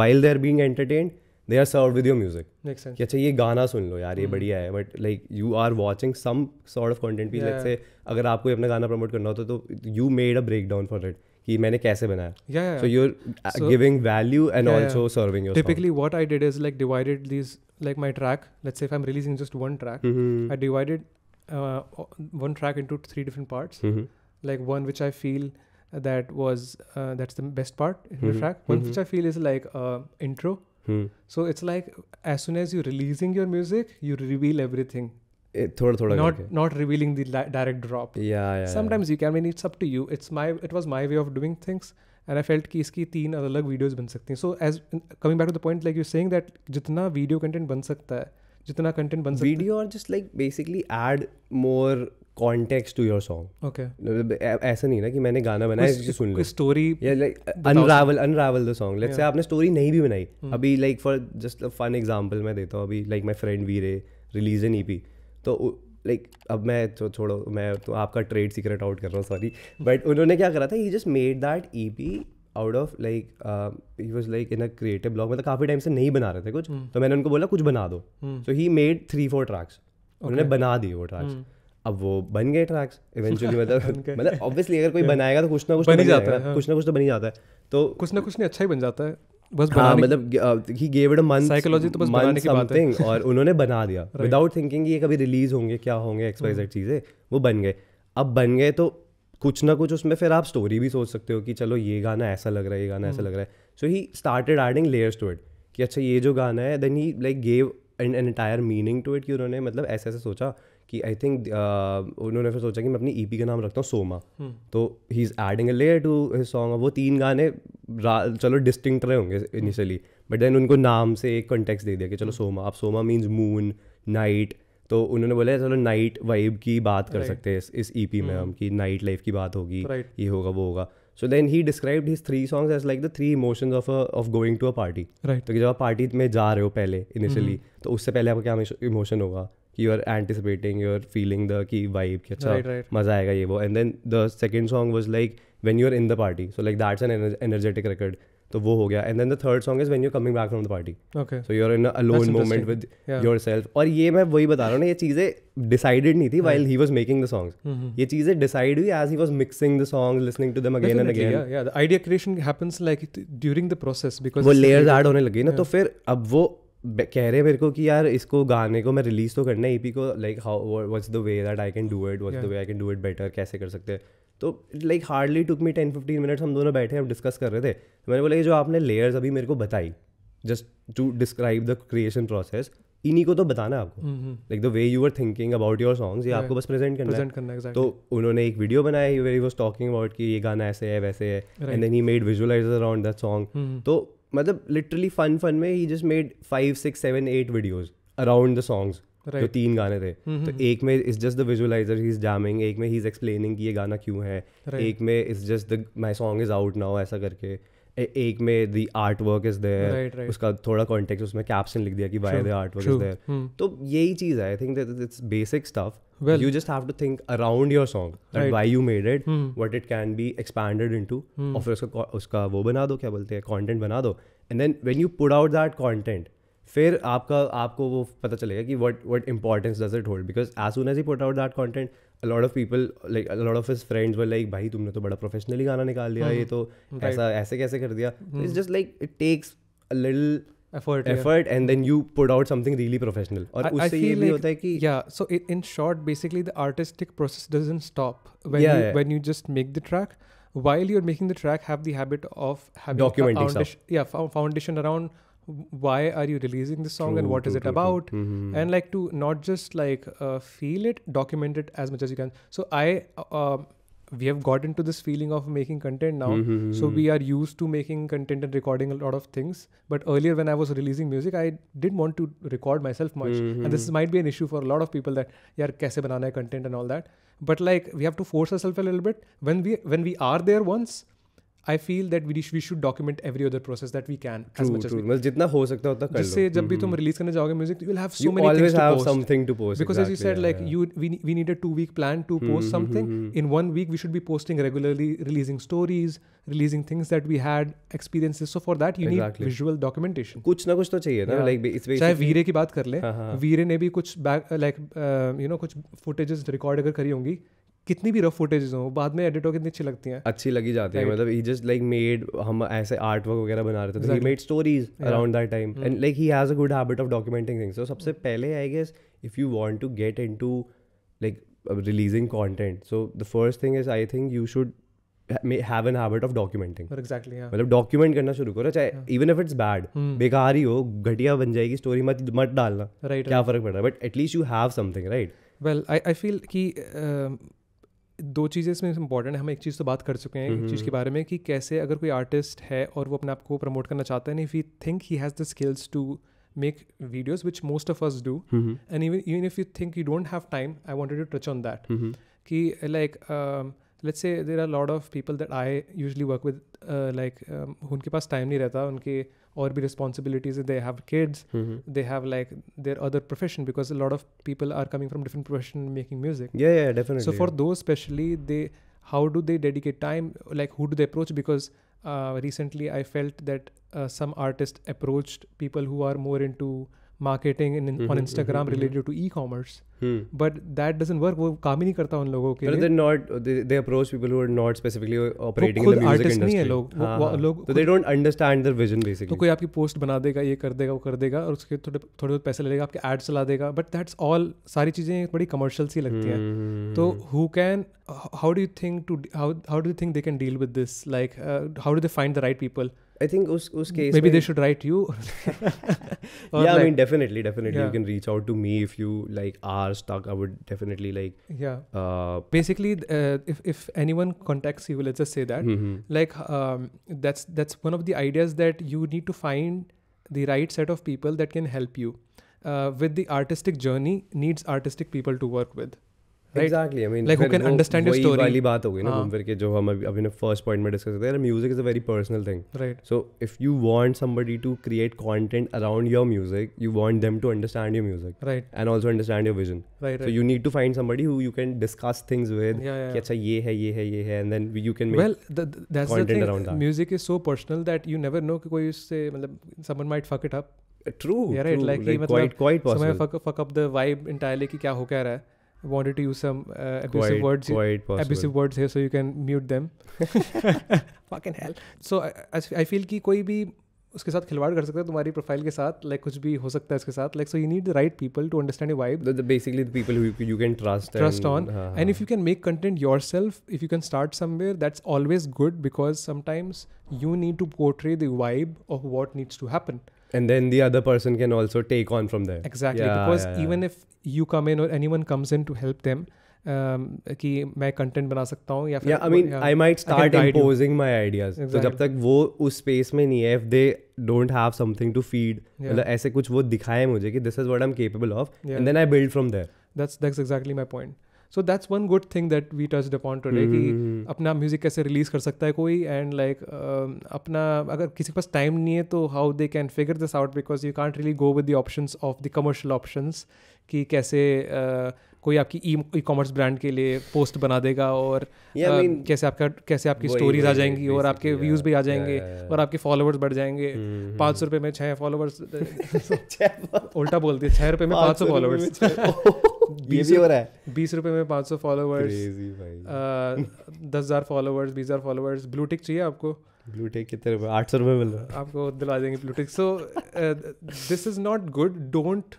while they are being entertain they are serve with your music कि अच्छा ये गाना सुन लो यार ये hmm. बढ़िया है but like you are watching some sort of content piece like say अगर आपको अपना गाना प्रमोट करना होता तो you made a break down for it कि मैंने कैसे बनाया so you're giving value and also serving typically what I did is like divided this like my track let's if I am releasing just one track I divided uh, one track into three different parts. Mm-hmm. Like one which I feel that was uh, that's the best part in mm-hmm. the track. One mm-hmm. which I feel is like uh, intro. Hmm. So it's like as soon as you're releasing your music, you reveal everything. थोड़ा थोड़ा not करके. not revealing the direct drop. Yeah, yeah. Sometimes yeah. you can. I mean, it's up to you. It's my it was my way of doing things. and I felt कि इसकी तीन अलग videos बन सकती हैं So as coming back to the point, like you're saying that जितना video content बन सकता है जितना कंटेंट बन वीडियो और just like basically add more context to your song okay ऐसा नहीं ना कि मैंने गाना बनाया इसकी सुन लो story unravel unravel the song let's say आपने स्टोरी नहीं भी बनाई hmm. अभी like for just a fun example मैं देता हूँ अभी like my friend Veere release an EP तो लाइक like, अब मैं तो छोड़ो मैं तो आपका ट्रेड सीक्रेट आउट कर रहा हूँ सॉरी बट उन्होंने क्या करा था he just made that E P out of like he was like in a creative blog मतलब काफ़ी टाइम से नहीं बना रहे थे कुछ hmm. तो मैंने उनको बोला कुछ बना दो so he made three four tracks उन्होंने बना दिए वो ट्रैक्स हम्म। hmm. अब वो बन गए ट्रैक्स इवेंचुअली मतलब मतलब ऑब्वियसली अगर कोई बनाएगा तो कुछ ना कुछ तो बन ही जाता है हाँ। कुछ ना कुछ तो बन ही जाता है तो कुछ ना कुछ नहीं अच्छा ही बन जाता है बस हाँ मतलब he gave it a month psychology तो बस बनाने की बात है और उन्होंने बना दिया विदाउट थिंकिंग ये कभी रिलीज होंगे क्या होंगे एक्स हम्म। वाई जेड चीज़ें वो बन गए अब बन गए तो कुछ ना कुछ उसमें फिर आप स्टोरी भी सोच सकते हो कि चलो ये गाना ऐसा लग रहा है ये गाना ऐसा हम्म। लग रहा है so he started adding layers to it कि अच्छा ये जो गाना है then he like gave an an entire meaning to it कि उन्होंने मतलब ऐसे ऐसे सोचा कि आई थिंक uh, उन्होंने फिर सोचा कि मैं अपनी पी e का नाम रखता हूँ सोमा हम्म। तो he is adding a layer to his song वो तीन गाने चलो डिस्टिंक्ट रहे होंगे इनिशियली बट देन उनको नाम से एक कॉन्टेक्स दे दिया कि चलो हम्म। सोमा आप सोमा मीन्स मून नाइट तो उन्होंने बोला चलो नाइट वाइब की बात कर सकते हैं इस ई पी e में hmm. हम कि नाइट लाइफ की बात होगी ये होगा वो होगा so then he describe his three songs as like the three emotions of of going to a party right तो कि जब आप पार्टी में जा रहे हो पहले इनिशियली hmm. तो उससे पहले आपका क्या इमोशन होगा कि you are anticipating you are feeling the की वाइब कि अच्छा right, right. मजा आएगा ये वो and then the second song was like when you are in the party so like that's an energetic record तो वो हो गया and then the third song is when you coming back from the party okay so you are in alone moment with yourself और ये मैं वही बता रहा हूँ ना ये चीज़ें डिसाइडेड नहीं थी while he was making the songs ये चीज़ें डिसाइड हुई as he was mixing the song listening to them again and again idea creation happens like during the process because वो लेयर्स एड होने लगी ना yeah. तो फिर अब वो कह रहे हैं मेरे को कि यार इसको गाने को मैं रिलीज तो करना है ई e को like how what's the way that I can do it what's the way I can do it better कैसे कर सकते हैं तो like hardly took me ten fifteen minutes हम दोनों बैठे हम डिस्कस कर रहे थे तो मैंने बोला जो आपने लेयर्स अभी मेरे को बताई just to describe the creation process इन्हीं को तो बताना आपको like the way you are thinking about your songs ये आपको बस प्रेजेंट करना प्रेजेंट करना exactly. तो उन्होंने एक video he very was talking about कि ये गाना ऐसे है वैसे है and then he made visualize around that song तो मतलब लिटरली फन फन में he just made five six seven eight videos around the songs जो तीन गाने थे हम्म, तो हम्म, हम्म। एक में is just the visualizer he is jamming एक में ही इज एक्सप्लेनिंग कि ये गाना क्यों है एक में is just the my song is out now ऐसा करके एक में the artwork is there उसका थोड़ा कॉन्टेक्ट उसमें कैप्शन लिख दिया कि why the artwork is there तो यही चीज I think that it's basic stuff well you just have to think around your song right. why you made it hmm. what it can be expanded into hmm. और फिर उसका उसका वो बना दो क्या बोलते हैं content बना दो and then when you put out that content फिर आपका आपको वो पता चलेगा कि what what importance does it hold because as soon as he put out that content lot of people like lot of his friends were like भाई तुमने तो बड़ा प्रोफेशनली गाना निकाल लिया ये तो ऐसा ऐसे कैसे कर दिया it's just like it takes a little effort effort yeah. and then you put out something really professional और I, उससे I ये भी like, होता है कि yeah so in, in short basically the artistic process doesn't stop when yeah, you, yeah. when you just make the track while you're making the track have the habit of having documenting stuff yeah foundation around why are you releasing this song true, and what true, is it true, about mm-hmm. and like to not just like uh, feel it document it as much as you can so i uh, um, we have got into this feeling of making content now mm-hmm. so we are used to making content and recording a lot of things but earlier when i was releasing music i didn't want to record myself much mm-hmm. and this mm-hmm. might be an issue for a lot of people that yeah kaise banana content and all that but like we have to force ourselves a little bit when we when we are there once I feel that we we should document every other process that we can as much जितना हो सकता होता है जिससे जब भी तुम release करने जाओगे music you have so many things to post something to post because as you said like you we need a two week plan to post something in one week we should be posting regularly releasing stories releasing things that we had experiences so for that you need visual documentation कुछ ना कुछ तो चाहिए ना like चाहे वीरे की बात कर ले हाँ, हाँ। वीरे ने भी कुछ बैक लाइक यू नो कुछ फुटेजेस रिकॉर्ड अगर करी होंगी कितनी भी रफ फुटेजेस हो बाद में एडिट हो कितनी अच्छी लगती हैं अच्छी लगी जाती है मतलब ही जस्ट लाइक मेड हम ऐसे आर्ट वर्क वगैरह बना रहे थे he made stories around that time and like he has a good habit of documenting things so सबसे hmm. पहले I guess if you want to get into like releasing content so the first thing is I think you should have an habit of documenting मतलब document करना शुरू करो चाहे even if it's bad बेकार ही हो घटिया बन जाएगी स्टोरी मत मत डालना राइट right, क्या right. फर्क पड़ रहा है but at least you have something right well I I feel कि दो चीज़ें इसमें इंपॉर्टेंट है हम एक चीज़ तो बात कर चुके हैं एक चीज़ के बारे में कि कैसे अगर कोई आर्टिस्ट है और वो अपने आप को प्रमोट करना चाहता है if you think he has the skills to make videos which most of us do and even even if you think you don't have time I wanted to touch on that कि like let's say there are lot of people that I usually work with like उनके पास time नहीं रहता उनके or be responsibilities if they have kids mm-hmm. they have like their other profession because a lot of people are coming from different profession making music yeah yeah definitely so for those especially they how do they dedicate time like who do they approach because uh, recently i felt that uh, some artist approached people who are more into marketing on Instagram related to e commerce but that doesn't work वो काम ही नहीं करता उन लोगों के दे हाँ, तो तो कोई आपकी पोस्ट बना देगा ये कर देगा वो कर देगा और उसके थोड़े थोड़े पैसे लेगा आपके एड्स चला देगा बट दैट्स ऑल सारी चीजें बड़ी कमर्शियल सी लगती हैं hmm. तो who can how do think to how do think they can deal with this like how do they find the right people I think us, us case maybe they should write you. yeah, I mean definitely, definitely you can reach out to me if you like are stuck. I would definitely like yeah. Uh, Basically, uh, if if anyone contacts you, let's just say that mm-hmm. like um, that's that's one of the ideas that you need to find the right set of people that can help you uh, with the artistic journey. Needs artistic people to work with. Exactly to find अच्छा ये है क्या हो कह रहा है wanted to use some uh, abusive quite, words, quite abusive words here, so you can mute them. Fucking hell. So I, I feel कि कोई भी उसके साथ खिलवाड़ कर सकता है तुम्हारी प्रोफाइल के साथ लाइक कुछ भी हो सकता है इसके साथ like so you need the right people to understand your vibe basically the people who you can trust trust on and if you can make content yourself if you can start somewhere that's always good because sometimes you need to portray the vibe of what needs to happen and then the other person can also take on from there exactly because even if you come in or anyone comes in to help them um ki content bana sakta hon, ya yeah i mean i might start imposing my ideas exactly. so jab tak wo us space mein nahi hai if they don't have something to feed matlab aise kuch wo dikhaye mujhe ki this is what i'm capable of and then i build from there that's that's exactly my point so that's one good thing that we touch upon today कि hmm. अपना music कैसे release कर सकता है कोई and like um, अपना अगर किसी के पास टाइम नहीं है तो how they can figure this out because you can't really go with the options of the commercial options कि कैसे uh, कोई आपकी ई कॉमर्स ब्रांड के लिए पोस्ट बना देगा और yeah, I mean, कैसे आपका कैसे आपकी स्टोरीज आ जाएंगी और आपके व्यूज भी आ जाएंगे और आपके फॉलोअर्स बढ़ जाएंगे हम्म, हम्म, हम्म। पाँच सौ रुपये में छः फॉलोवर्स उल्टा बोलती है छः रुपये में पाँच सौ फॉलोवर्स बीस हो रहा है बीस रुपये में पाँच सौ फॉलोवर्स दस हज़ार फॉलोवर्स बीस हज़ार फॉलोवर्स ब्लूटिक चाहिए आपको ब्लूटेक कितने रुपये आठ सौ रुपये मिल रहा है आपको दिला देंगे blue tick so this is not good don't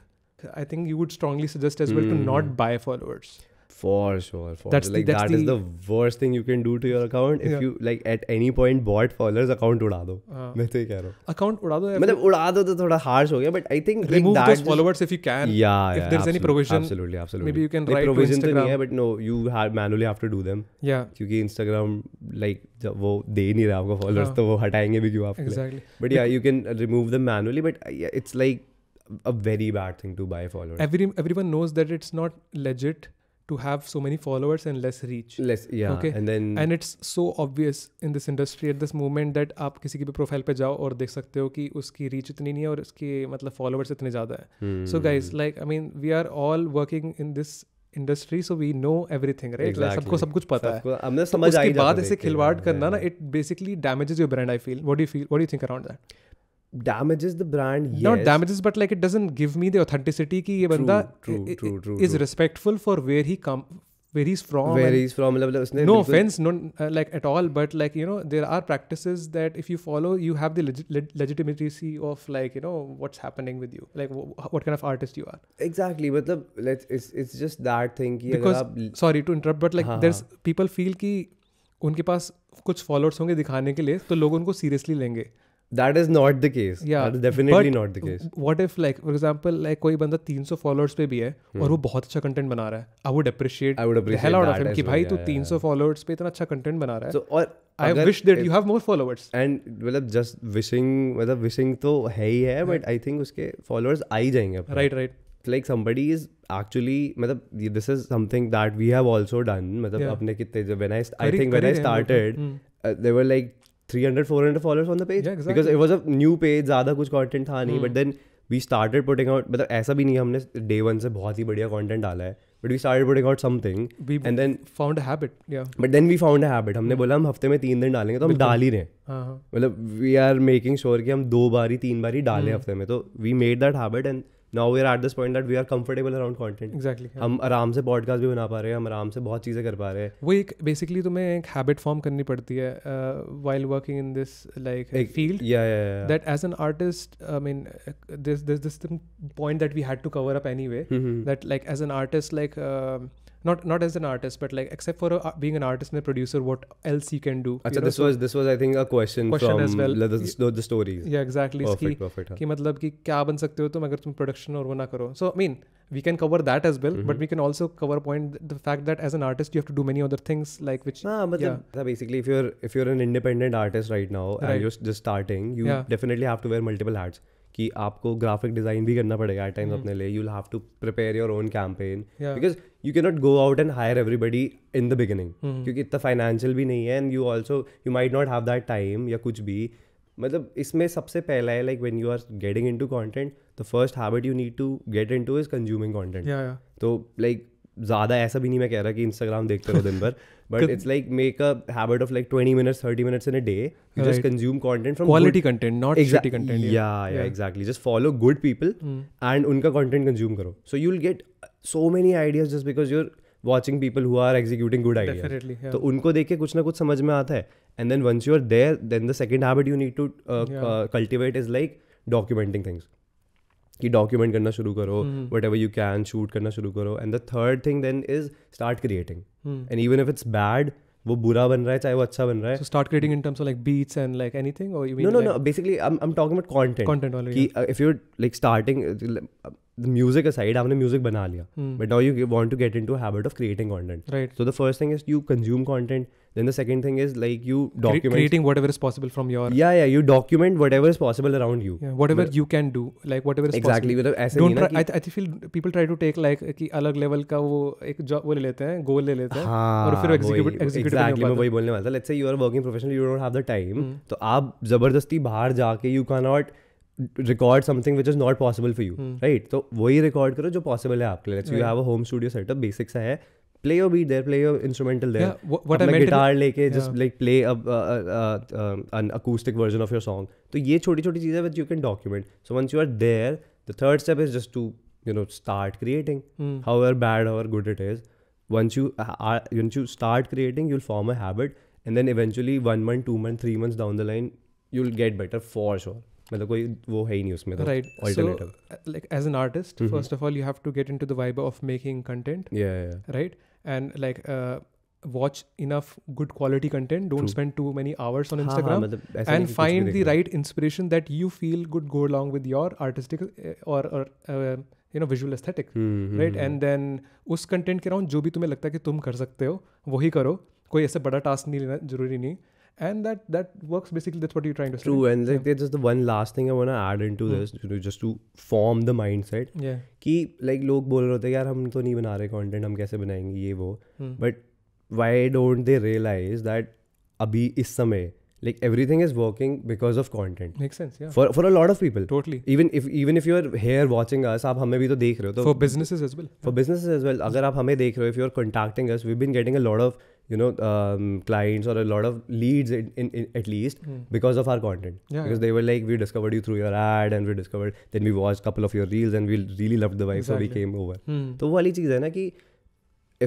I think you would strongly suggest as well mm. to not hmm. buy followers. For sure, for that's The, that's that the, is the, worst thing you can do to your account if yeah. you like at any point bought followers account उड़ा दो मैं तो ये कह रहा हूँ account उड़ा दो मतलब उड़ा दो तो थोड़ा harsh हो गया but I think remove like those followers if you can yeah if yeah, there's any provision absolutely absolutely maybe you can write provision तो नहीं है but no you have manually have to do them yeah क्योंकि Instagram like जब वो दे नहीं रहा आपको followers तो वो हटाएंगे भी क्यों exactly but yeah you can remove them manually but it's like a very bad thing to buy followers. Every everyone knows that it's not legit to have so many followers and less reach. Less, yeah. Okay. And then and it's so obvious in this industry at this moment that आप किसी की भी profile पे जाओ और देख सकते हो कि उसकी reach इतनी नहीं है और उसके मतलब followers इतने ज़्यादा हैं. So hmm. guys, like I mean, we are all working in this industry so we know everything, right सबको सब कुछ पता सब है हमने समझ आई बात ऐसे खिलवाड़ करना ना it basically damages your brand I feel what do feel what do think around that damages the brand yes. not damages but like it doesn't give me the authenticity ki ye banda true, true, true, true, is true. respectful for where he come where he's from where he's from level usne no offense no uh, like at all but like you know there are practices that if you follow you have the leg- leg- legitimacy of like you know what's happening with you like w- what kind of artist you are exactly matlab let's it's it's just that thing ki because aap, sorry to interrupt but like haan, there's people feel ki unke paas कुछ followers होंगे दिखाने के लिए तो लोग उनको seriously लेंगे that is not the case definitely not the case what if like for example like कोई बंदा 300 फॉलोअर्स पे भी है hmm. और वो बहुत अच्छा कंटेंट बना रहा है I would appreciate I would appreciate of कि भाई तू 300 फॉलोअर्स पे इतना अच्छा कंटेंट बना रहा है so, और I wish that you have more followers and मतलब जस्ट विशिंग मतलब विशिंग तो है ही है बट आई थिंक उसके फॉलोअर्स आ ही जाएंगे right right like somebody is actually मतलब this is something that we have also done मतलब अपने कितने जब I think I started there like three hundred four hundred followers on the page because it was a new page ज़्यादा कुछ content था नहीं but then we started putting out मतलब ऐसा भी नहीं हमने डे वन से बहुत ही बढ़िया कॉन्टेंट डाला है but we start putting out something and then found habit but then we found habit हमने hmm. बोला हम हफ्ते में तीन दिन डालेंगे तो हम डाल ही रहे हैं हाँ, हाँ। मतलब वी आर मेकिंग श्योर कि हम दो बार ही तीन बार ही डालें hmm. हफ्ते में तो we made that habit and now we are at this point that we are comfortable around content exactly हम आराम से पॉडकास्ट भी बना पा रहे हैं हम आराम से बहुत चीज़ें कर पा रहे हैं वो एक बेसिकली तुम्हें एक हैबिट फॉर्म करनी पड़ती है while working in this like field that as an artist I mean this this this point that we had to cover up anyway that like as an artist like not not as an artist, but like except for a, uh, being an artist and a producer, what else you can do? Achha, you know? this so, was this was I think a question, question from as well. the, the stories. Yeah, exactly. Perfect, ki, perfect. कि मतलब कि क्या बन सकते हो तुम अगर तुम प्रोडक्शन और वो we can cover that as well mm-hmm. but we can also cover point the fact that as an artist you have to do many other things like which ah, but yeah. basically if you're if you're an independent artist right now right. and you're just starting you yeah. definitely have to wear multiple hats कि आपको graphic design भी करना पड़ेगा eight times अपने लिए you have to prepare your own campaign because you not go out and hire everybody in the beginning क्योंकि इतना financial भी नहीं है and you also you might not have that time या कुछ भी मतलब इसमें सबसे पहला है like when you are getting into content the first habit you need to get into is consuming content तो लाइक ज़्यादा ऐसा भी नहीं मैं कह रहा कि इंस्टाग्राम देखते रहो दिन भर but it's like make a habit of like twenty minutes thirty minutes in a day just consume content from quality content not एक्टी कंटेंट या exactly just follow good people and उनका कॉन्टेंट कंज्यूम करो so you will get so many ideas just because you're watching people who are executing good idea तो उनको देख के कुछ ना कुछ समझ में आता है and then once you are there then the second habit you need to cultivate is like documenting things कि डॉक्यूमेंट करना शुरू करो whatever you can shoot करना शुरू करो and the third thing then is start creating and even if it's bad वो बुरा बन रहा है चाहे वो अच्छा बन रहा है start creating in terms of like beats and like anything और you mean no no no basically I am talking about content content already if you like starting music aside आपने म्यूजिक बना लिया but now you want to get into habit of creating content right so the first thing is you consume content then the second thing is like you document creating whatever is possible from your या या you document whatever is possible around you whatever you can do like whatever is exactly I feel people try to take like कि अलग level का वो एक job वो ले लेते हैं गोल ले लेते हैं हाँ, वही बोलने वाला था let's you are working professional you don't have time तो आप जबरदस्ती बाहर जाके you can not record something which is not possible for you right तो वही रिकॉर्ड करो जो पॉसिबल है आपके लिए you have a home studio setup basic सा है play your beat there play your instrumental there what I guitar लेके just like play an acoustic version of your song तो ये छोटी छोटी चीज़ें which you can document so once you are there the third step is just to you know start creating how are bad how are good it is once you are you start creating you'll form a habit and then eventually one month two month three month down the line you will get better for sure मतलब कोई वो है ही नहीं उसमें right alternative like as an artist first of all you have to get into the vibe of making content right and like watch enough good quality content don't True. spend too many hours on instagram ha, ha, मतलब and find the right inspiration that you feel could go along with your artistic uh, or, or uh, you know visual aesthetic right and then उस content के around जो भी तुम्हें लगता है कि तुम कर सकते हो वही करो कोई ऐसा बड़ा टास्क नहीं लेना जरूरी नहीं and that that works basically that's what you're trying to true say. and like yeah. just the one last thing i want to add into mm. this you know, just to form the mindset yeah कि like लोग बोल रहे होते हैं यार हम तो content. बना रहे कंटेंट हम कैसे बनाएंगे ये But why don't they realize that? अभी इस samay, like everything is working because of content makes sense yeah for for a lot of people totally even if even if you're here watching us आप हमें भी तो for businesses as well for yeah. businesses as well hmm. if you're contacting us we've been getting a lot of you know um, clients or a lot of leads in, in, in at least mm. because of our content yeah, because yeah. they were like we discovered you through your ad and we discovered then we watched a couple of your reels and we really loved the vibe exactly. so we came over so mm. wali cheez hai na ki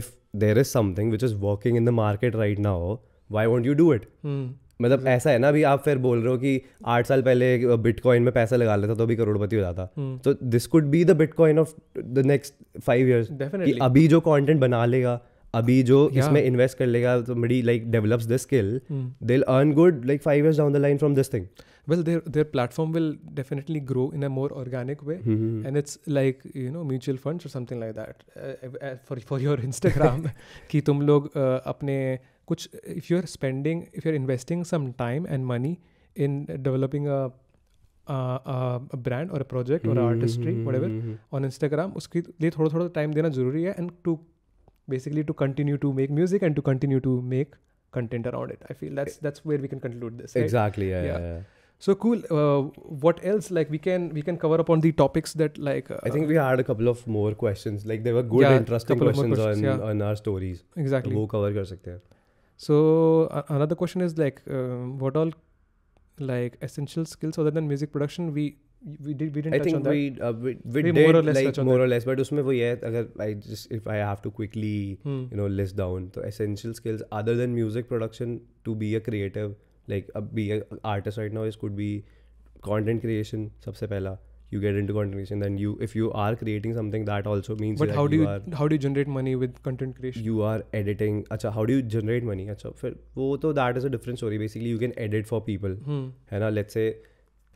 if there is something which is working in the market right now why won't you do it mm. मतलब exactly. ऐसा है ना अभी आप फिर बोल रहे हो कि आठ साल पहले बिटकॉइन में पैसा लगा लेता तो अभी करोड़पति हो जाता तो this could be the bitcoin of the next five years अभी जो कंटेंट बना लेगा अभी जो yeah. इसमें इन्वेस्ट कर लेगा तो मिडी like develops this skill they'll earn good like five years down the line from this thing well their their platform will definitely grow in a more organic way and it's like you know mutual funds or something like that for for your Instagram कि तुम लोग uh, अपने कुछ if you are spending if you are investing some time and money in developing a brand और project और artistry whatever on Instagram उसके लिए थोड़ा थोड़ा टाइम देना जरूरी है and to basically to continue to make music and to continue to make content around it i feel that's eh, that's where we can conclude this right? exactly yeah, yeah. yeah, yeah. So cool. Uh, what else? Like we can we can cover up on the topics that like. Uh, I think we had a couple of more questions. Like there were good, yeah, interesting questions, questions, on yeah. on our stories. Exactly. We cover कर सकते So uh, another question is like, um, what all like essential skills other than music production we we did we didn't I touch think on that. we, uh, we, we, we did more or less like, more that. or less but उसमें वो अगर I just if I have to quickly hmm. you know list down तो essential skills other than music production to be a creative like uh, be an artist right now is could be content creation सबसे पहला you get into content creation then you if you are creating something that also means but how do you, you how do you generate money with content creation you are editing acha how do you generate money acha फिर that is a different story basically you can edit for people hmm. है hmm. let's say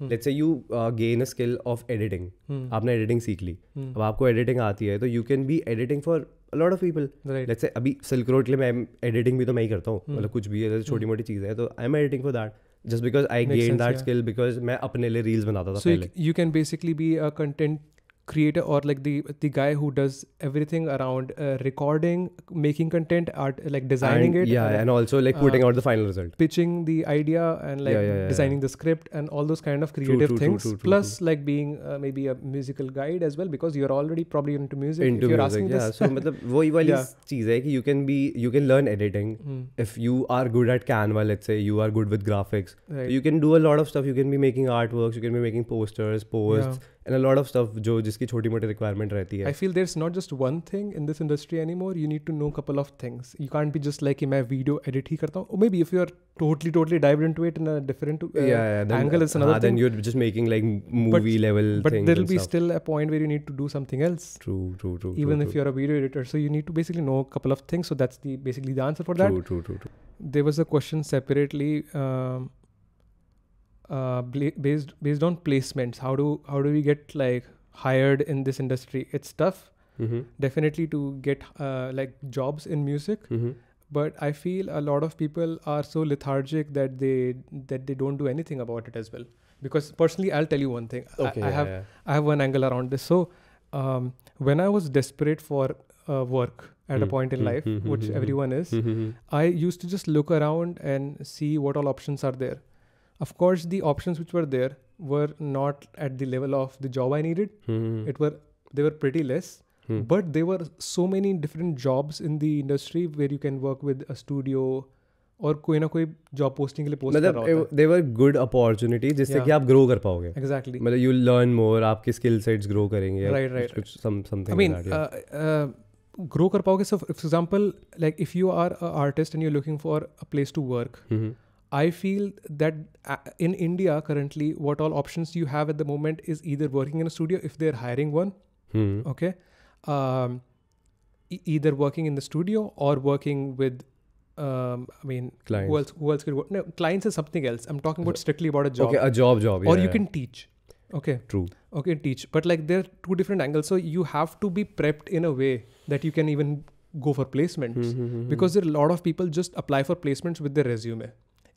let's say you gain a skill of editing आपने editing सीख ली हम्म। अब आपको editing आती है तो you can be editing for lot of people let's say अभी सिल्क रोड के लिए मैं एडिटिंग भी तो मैं ही करता हूँ हम्म। मतलब कुछ भी है जैसे छोटी हम्म। मोटी चीज़ है तो I am editing for that just because I gain that skill because मैं अपने लिए रील्स बनाता था you can basically be a content creator or like the the guy who does everything around uh, recording making content art like designing and, it yeah and, uh, and, also like putting uh, out the final result pitching the idea and like yeah, yeah, yeah, designing the script and all those kind of creative true, true, things true, plus like being uh, maybe a musical guide as well because you're already probably into music into you're music, asking yeah. this so matlab wo ye wali cheez hai ki you can be you can learn editing hmm. if you are good at canva let's say you are good with graphics right. you can do a lot of stuff you can be making artworks you can be making posters posts and a of stuff जो जिसकी छोटी मोटी requirement रहती है I feel there is not just one thing in this industry anymore you need to know couple of things you can't be just like कि मैं video edit ही करता हूँ maybe if you are totally totally dive to it in different angle is another then you just making like movie level but there will be still a point where you need to do something else true true true even if you are a video editor so you need to basically know couple of things so that's the basically the answer for that true true true there was a question separately Uh, based based on placements how do how do we get like hired in this industry it's tough mm-hmm. definitely to get uh, like jobs in music mm-hmm. but i feel a lot of people are so lethargic that they that they don't do anything about it as well because personally i'll tell you one thing okay, I, I have yeah. i have one angle around this so um, when i was desperate for uh, work at mm a point in mm, life mm, mm, which everyone is mm-hmm, mm-hmm. i used to just look around and see what all options are there of course the options which were there were not at the level of the job i needed mm-hmm. it were they were pretty less mm-hmm. but there were so many different jobs in the industry where you can work with a studio और कोई ना कोई job posting के लिए post मतलब दे were good opportunity जिससे कि आप ग्रो कर पाओगे एग्जैक्टली मतलब यू लर्न मोर आपके स्किल सेट्स ग्रो करेंगे right right something I mean grow कर पाओगे so for example like if you are a artist and you are looking for a place to work I feel that uh, in India currently, what all options you have at the moment is either working in a studio if they're hiring one, hmm. okay, um, e- either working in the studio or working with. Um, I mean, clients. who else? Who else could work? No, clients is something else. I'm talking about uh, strictly about a job. Okay, a job, job. Yeah, or you yeah. can teach. Okay. True. Okay, teach. But like there are two different angles, so you have to be prepped in a way that you can even go for placements mm-hmm, because there are a lot of people just apply for placements with their resume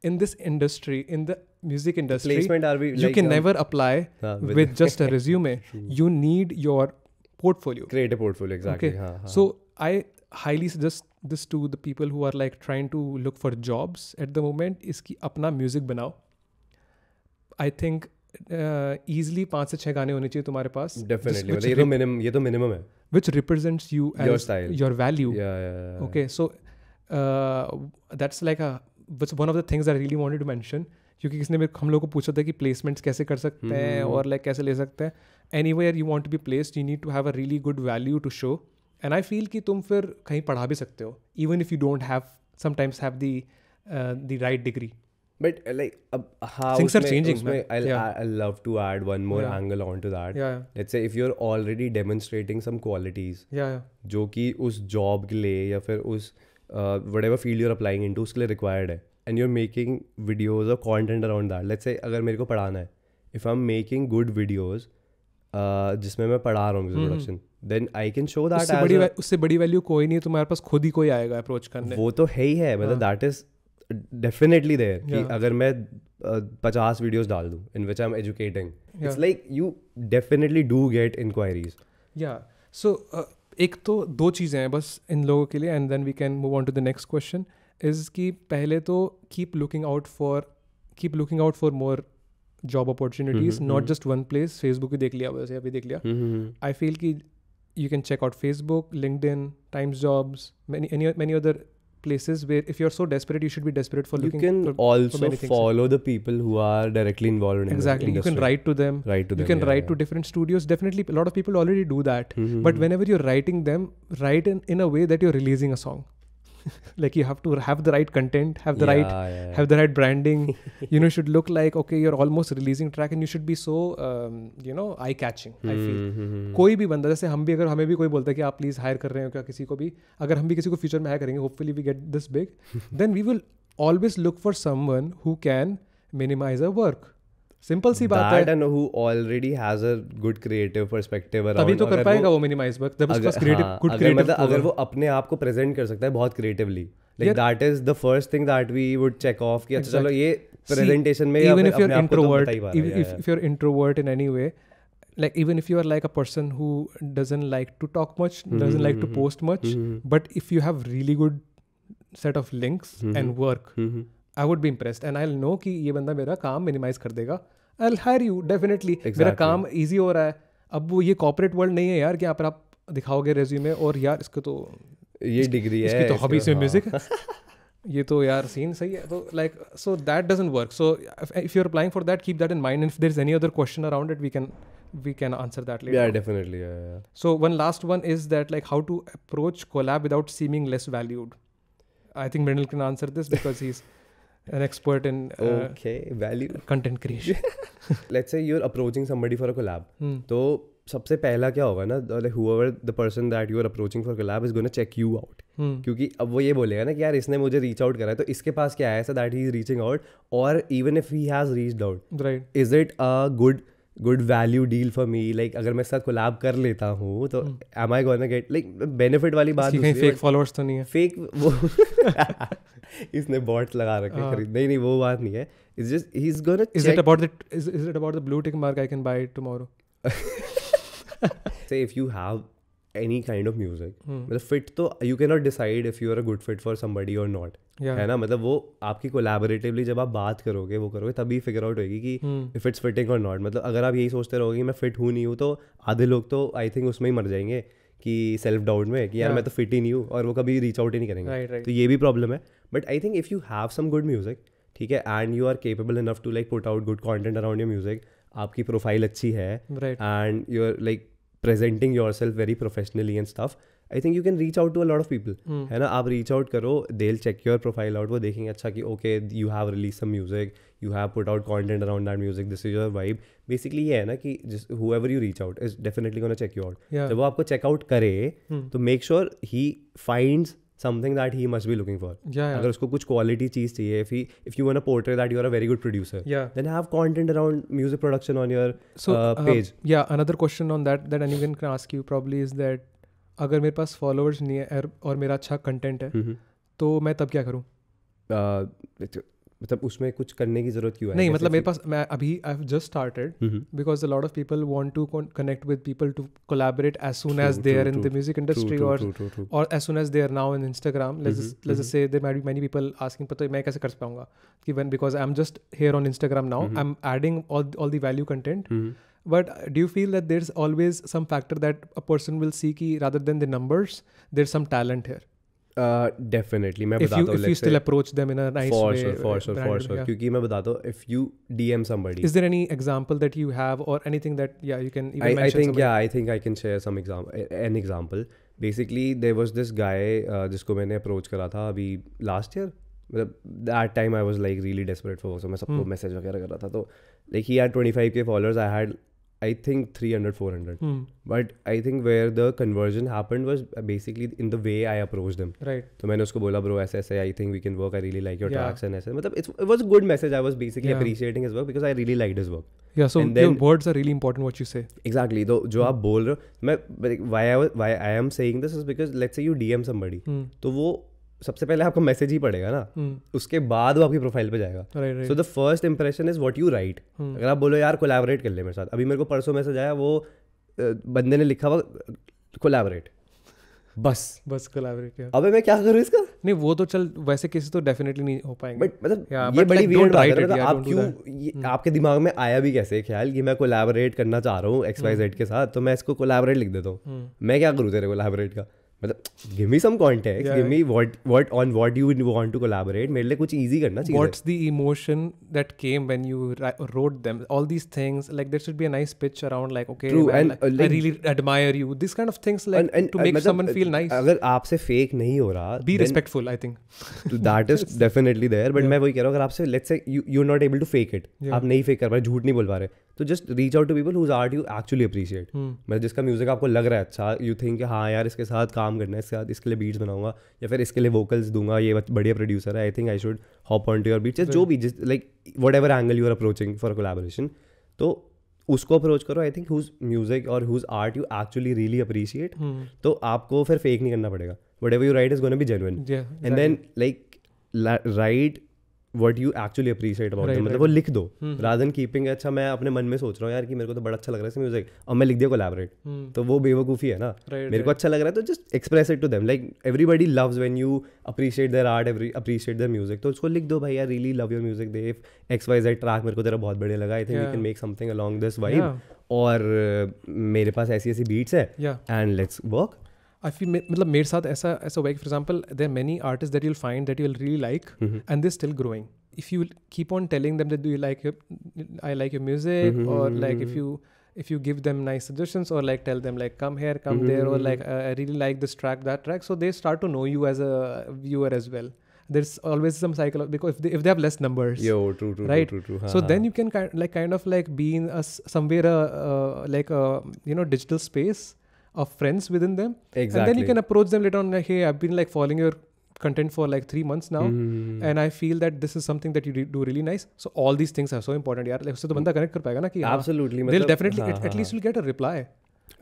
in this industry, in the music industry, you can um, never apply ah, with just a resume. you need your portfolio. Create a portfolio, exactly. Okay. So I highly suggest this to the people who are like trying to look for jobs at the moment is ki apna music banao. I think uh, easily paanch se chhe gaane hone chahiye tumhare paas. Definitely. Which, which, re- minim, ye to minimum which represents you as your, style. your value. Okay. So uh, that's like a one of the things I really wanted to mention क्योंकि किसने भी हम लोग को पूछा था कि placements कैसे कर सकते हैं hmm. और लाइक कैसे ले सकते हैं anywhere you want to be place you need to have a really good value to show and I feel कि तुम फिर कहीं पढ़ा भी सकते हो even if you don't have sometimes have the the right degree but like अब things are changing love to add one more angle on to that let's say if you are already demonstrating some qualities जो कि उस job के लिए या फिर उस whatever field you're applying in to उसके लिए रिक्वायर्ड है and you are making videos और content around that let's say अगर मेरे को पढ़ाना है if I am making good videos जिसमें मैं पढ़ा रहा हूँ production then I can show that उससे बड़ी उससे बड़ी वैल्यू कोई नहीं है तुम्हारे पास खुद ही कोई आएगा अप्रोच करने वो तो है ही है मतलब दैट इज डेफिनेटली देयर कि अगर मैं uh, पचास वीडियोज डाल दूँ in which I am educating it's like you definitely do get inquiries या सो एक तो दो चीज़ें हैं बस इन लोगों के लिए and then we can move on to the next question is कि पहले तो keep looking out for keep looking out for more job opportunities not just one place Facebook ही देख लिया वैसे अभी देख लिया आई हम्म, फील हम्म, हम्म। कि you can check out Facebook LinkedIn Times Jobs many many other places where if you're so desperate you should be desperate for looking you can for, also for follow the people who are directly involved in exactly you can write to them write to you them, can yeah, write yeah. to different studios definitely a lot of people already do that mm-hmm. but mm-hmm. whenever you're writing them write in, in a way that you're releasing a song like you have to have the right content have the yeah, right yeah, yeah. have the right branding you know should look like okay you're almost releasing track and you should be so um, you know eye catching mm hmm, i feel hmm, कोई भी बंदा जैसे हम भी अगर हमें भी कोई बोलता है कि आप प्लीज हायर कर रहे हो क्या किसी को भी अगर हम भी किसी को फ्यूचर में हायर करेंगे hopefully we get this big then we will always look for someone who can minimize a work simple सी बात है and who already has a good creative perspective around तभी तो कर पाएगा वो मिनिमाइज बट जब उसका क्रिएटिव गुड क्रिएटिव मतलब अगर वो अपने आप को प्रेजेंट कर सकता है बहुत creatively like that is the first thing that we would check off कि अच्छा चलो ये प्रेजेंटेशन में even if you are introvert if you are introvert in any way like even if you are like a person who doesn't like to talk much doesn't like to post much but if you have really good set of links and work I would be impress and I know कि ये बंदा मेरा काम minimise कर देगा I hire you definitely मेरा काम easy हो रहा है अब वो ये कॉपरेट वर्ल्ड नहीं है यार कि यहाँ पर आप दिखाओगे रेज्यूमे और यार इसको तो ये डिग्री है इसकी तो हॉबीज में म्यूजिक हाँ। ये तो यार सीन सही है तो like so that doesn't work so if you are applying for that keep that in mind if there is any other question around it we can we can answer that later. Yeah, definitely Yeah, yeah. So one last one is that like how to approach collab without seeming less valued. I think Brendel can answer this because he's an expert in uh, okay value content creation let's say you're approaching somebody for a collab so hmm. तो सबसे पहला क्या होगा ना like whoever the person that you are approaching for collab is gonna check you out क्योंकि अब वो ये बोलेगा ना कि यार इसने मुझे रीच आउट करा है तो इसके पास क्या है ऐसा that he is reaching out और even if he has reached out right is it a good good value deal for me like अगर मैं साथ कोलाब कर लेता हूँ तो am I gonna get like benefit वाली बात नहीं फेक फॉलोअर्स तो नहीं है फेक वो इसने बॉट्स लगा रखे uh. हाँ। खरीद नहीं नहीं वो बात नहीं है is just he is gonna is it about the is it about the blue tick mark I can buy tomorrow say if you have any kind of music मतलब फिट तो you can not decide if you are a good fit for somebody और not है ना मतलब वो आपकी कोलेबोरेटिवली जब आप बात करोगे वो करोगे तभी फिगर आउट होगी कि इफ इट्स फिटिंग और नॉट मतलब अगर आप यही सोचते रहोगे मैं फिट हूँ नहीं हूँ तो आधे लोग तो आई थिंक उसमें ही मर जाएंगे कि सेल्फ डाउट में कि यार मैं तो फिट ही नहीं हूँ और वो कभी रीच आउट ही नहीं करेंगे तो ये भी प्रॉब्लम है but I think if you have some good music ठीक है and you are capable enough to like put out good content around your music आपकी प्रोफाइल अच्छी है and you're like presenting yourself very professionally and stuff I think you can reach out to a lot of people है ना आप reach out करो they check your profile out वो देखेंगे अच्छा कि okay you have release some music you have put out content around that music this is your vibe basically ये है ना कि जिस whoever you reach out is definitely gonna check you out जब वो आपको चेकआउट करे hmm. तो make sure he finds something that he must be looking for अगर उसको कुछ क्वालिटी चीज चाहिए if if you want a portrait that you are a very good producer then have content around music production on your page या another question on that that anyone can ask you probably is that अगर मेरे पास followers नहीं है और मेरा अच्छा content है mm-hmm. तो मैं तब क्या करूँ uh, मतलब उसमें कुछ करने की जरूरत क्यों है नहीं मतलब मेरे पास मैं अभी I have just started because a lot of people want to connect with people to collaborate as soon as they are in the music industry और और as soon as they are now in Instagram let's say there might be many people asking पता मैं कैसे कर पाऊंगा कि one because I am just here on Instagram now I am adding all all the value content but do you feel that feel is always some factor that a person will see see rather than the numbers numbers is some talent here definitely uh, uh, मैं बताता हूं if you still approach them in a nice for sure for sure for sure क्योंकि मैं बताता हूं if you DM somebody is there any example that you have और anything that या you can even mention I think या I think I can share some example an example basically there was this guy जिसको मैंने approach करा था अभी last year मतलब that time I was like really desperate for so मैं सबको message hmm. वगैरह कर रहा था तो like he had 25k followers I had I think 300, 400. Hmm. But I think where the conversion happened was basically in the way I approached them. Right. तो मैंने उसको बोला bro ऐसे ऐसे I think we can work I really like your yeah. tracks and ऐसे मतलब it's, it was a good message I was basically yeah. appreciating his work because I really liked his work. Yeah so and then, your words are really important what you say. Exactly तो जो आप बोल रहे हो मैं why I why I am saying this is because let's say you DM somebody तो वो सबसे पहले आपको मैसेज ही पड़ेगा ना हम्म। उसके बाद वो आपकी प्रोफाइल पे जाएगा so the first impression is what you right अगर आप बोलो यार कोलैबोरेट कर ले मेरे साथ अभी मेरे को परसों मैसेज आया वो बंदे ने लिखा हुआ कोलैबोरेट बस बस कोलैबोरेट अबे मैं क्या करूँ इसका नहीं वो तो चल वैसे किसी तो डेफिनेटली नहीं हो पाएंगे बट मतलब ये बड़ी वियर्ड बात है आप क्यों हम्म। आपके दिमाग में आया भी कैसे ख्याल कि मैं कोलैबोरेट करना चाह रहा हूँ एक्स वाई जेड के साथ तो मैं इसको कोलैबोरेट लिख देता हूँ हम्म। मैं क्या करूँ तेरे कोलैबोरेट का मतलब give me some context give me what what on what you want to collaborate मेरे लिए कुछ इजी करना चाहिए what's the emotion that came when you wrote them all these things like there should be a nice pitch around like okay I really admire you this kind of things like to make someone feel nice अगर आपसे fake नहीं हो रहा be respectful I think that is definitely there but मैं वही कह रहा हूं अगर आपसे let's say you are not able to fake it आप नहीं फेक कर पा रहे झूठ नहीं बोल पा रहे तो just reach out to people whose art you actually appreciate मतलब जिसका म्यूजिक आपको लग रहा है अच्छा यू थिंक हाँ यार इसके साथ काम काम करना है इसके साथ इसके लिए बीट्स बनाऊंगा या फिर इसके लिए वोकल्स दूंगा ये बढ़िया प्रोड्यूसर है I think I should hop on to your beat जो भी जिस like whatever angle you are approaching for collaboration तो उसको अप्रोच करो आई थिंक हुज म्यूजिक और whose art you actually really appreciate तो आपको फिर फेक नहीं करना पड़ेगा whatever you write is gonna be genuine and then like write what you actually appreciate about मतलब वो लिख दो राधर हम्म, कीपिंग हम्म। अच्छा मैं अपने मन में सोच रहा हूँ यार कि मेरे को तो बड़ा अच्छा लग रहा है म्यूजिक और मैं लिख दिया कोलैबोरेट हम्म। तो वो बेवकूफ़ी है ना मेरे को अच्छा लग रहा है तो just express it to them like everybody loves when you appreciate their art every appreciate their music तो उसको लिख दो भाई यार really love your music they if X Y Z track मेरे को तेरा बहुत बढ़िया लगा I think you can make something along this vibe और मेरे पास ऐसी ऐसी बीट्स है and let's work I feel मतलब मेरे साथ ऐसा ऐसा हुआ है कि for example there many artist that you'll find that you'll really like and they still growing if you keep on telling them that do you like I like I like your music, mm-hmm. or like, if you if you give them nice suggestions or like tell them like come here come there or mm-hmm. like i really like this track that track so they start to know you as a viewer as well there's always some cycle because if they, if they have less numbers yo true true right true, true, so then you can kind like kind of like be in a somewhere uh, uh, like a uh, you know digital space of friends within them. Exactly. And then you can approach them later on like, hey, I've been like following your content for like three months now mm. and I feel that this is something that you do really nice. So all these things are so important. यार उससे तो बंदा connect kar पाएगा ना Absolutely. They'll definitely at, at least you'll get a reply.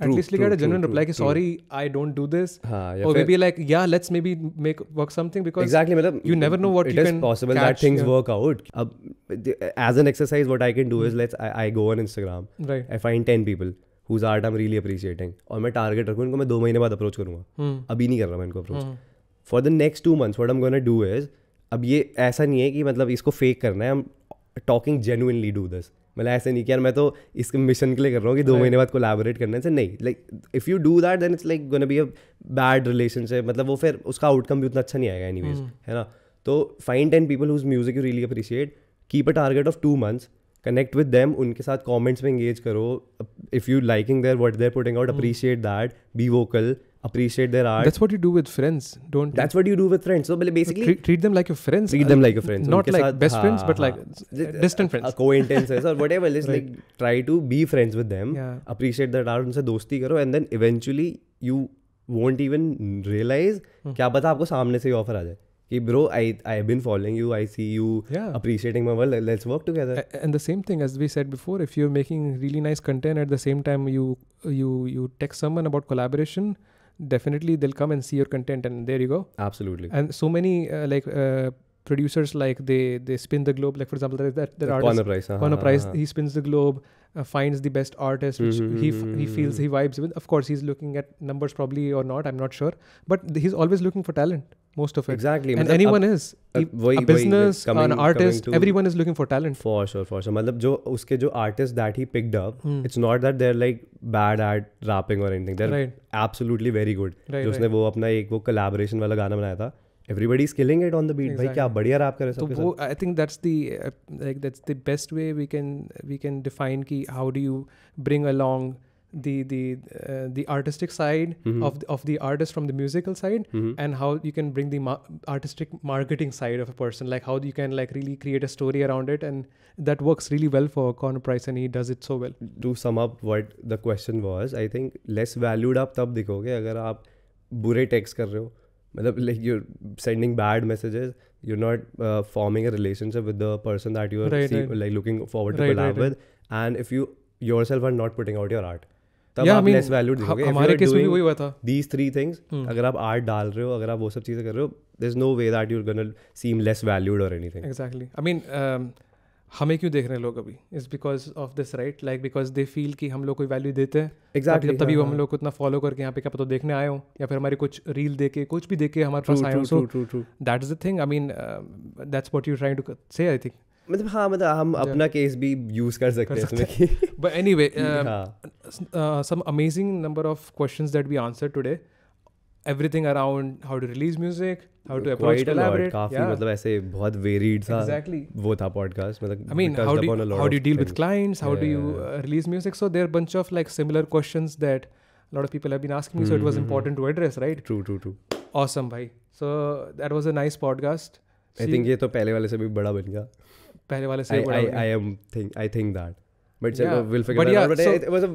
True, at least we you get a genuine true, reply कि sorry I don't do this हाँ, or maybe like yeah let's maybe make work something because exactly you never know what it you is can possible catch, that things yeah. work out as an exercise what I can do is hmm. let's I, I go on Instagram right I find 10 people whose art I am really appreciating और मैं target रखूँ इनको मैं दो महीने बाद approach करूँगा हम्म। अभी नहीं कर रहा मैं इनको approach for the next two months what am gonna do is अब ये ऐसा नहीं है कि मतलब इसको फेक करना है हम टॉकिंग जेनुनली डू दिस मतलब ऐसे नहीं कि यार मैं तो इसके मिशन के लिए कर रहा हूँ कि दो महीने बाद कोलैबोरेट करने से नहीं like if you do that then it's like gonna be a bad relationship मतलब वो फिर उसका आउटकम भी उतना अच्छा नहीं आएगा एनीवेज हम्म। है ना तो find ten people whose music you really appreciate keep a target of two months connect with them उनके साथ कॉमेंट्स में इंगेज करो if you liking their what they're putting out, mm. appreciate that. Be vocal. Appreciate their art. That's what you do with friends. Don't. That's you? what you do with friends. So basically, treat, treat them like your friends. Treat them like your friends. Not like saath, best friends, but like distant friends. Acquaintances or whatever. Just right. like try to be friends with them. Yeah. Appreciate their art. Unse dosti karo, and then eventually you won't even realize क्या पता आपको सामने से ही offer आ जाए Hey bro, I I've been following you. I see you yeah. appreciating my work. Let's work together. And the same thing as we said before, if you're making really nice content at the same time you you you text someone about collaboration, definitely they'll come and see your content and there you go. Absolutely. And so many uh, like uh, producers like they they spin the globe like for example there is that there are Connor Price uh-huh, Connor Price uh-huh. he spins the globe uh, finds the best artist which mm-hmm, he mm-hmm, he feels mm-hmm. he vibes with of course he's looking at numbers probably or not I'm not sure but he's always looking for talent most of it exactly and मतलब anyone is वही, a business वही, coming, an artist to, everyone is looking for talent for sure for sure मतलब जो उसके जो artist that he picked up hmm. it's not that they're like bad at rapping or anything they're right. absolutely very good right, जो उसने right. वो अपना एक वो collaboration वाला गाना बनाया था everybody is killing it on the beat भाई क्या बढ़िया रैप कर रहे तो वो I think that's the like that's the best way we can we can define कि how do you bring along the the uh, the artistic side mm-hmm. of the, of the artist from the musical side mm-hmm. and how you can bring the ma- artistic marketing side of a person like how you can like really create a story around it and that works really well for Connor Price and he does it so well to sum up what the question was i think less valued up. तब दिखोगे अगर आप बुरे text कर रहे हो मतलब messages you're not uh, forming a relationship with the person that you're right, see, right. like looking forward to right, collab right, with and if you yourself are not putting out your art तब yeah, आप less value हमारे case में वही हुआ था दीस three things अगर आप art डाल रहे हो अगर आप वो सब चीज़ें कर रहे हो there is no way that you are gonna seem less valued और एनीथिंग एग्जैक्टली आई मीन हमें क्यों देख रहे हैं लोग अभी is because of this right like because they feel कि हम लोग कोई वैल्यू देते हैं एग्जैक्टली exactly, तभी हाँ, हाँ, हम लोग को इतना फॉलो करके यहाँ पे क्या पता तो देखने आए हो या फिर हमारी कुछ रील देखे कुछ भी देखे हमारे पास आए हो that is the thing I mean that's what you trying to say I think मतलब हाँ मतलब हम अपना केस भी यूज कर सकते हैं इसमें but way some amazing number of question that we answer today everything around how to release music how to approach collaborate काफी मतलब ऐसे बहुत वेरीड सा exactly. वो था पॉडकास्ट मतलब I mean how do how do deal with clients how do you release music so there bunch of like similar questions that lot of people have been asking me, mm-hmm. so it was hmm, hmm, hmm. important to address, right? True, true, true. Awesome, bhai. So that was a nice podcast. I think ये तो पहले वाले से भी बड़ा बन गया. पहले वाले से I I am but yeah. we'll figure but yeah, But it, was a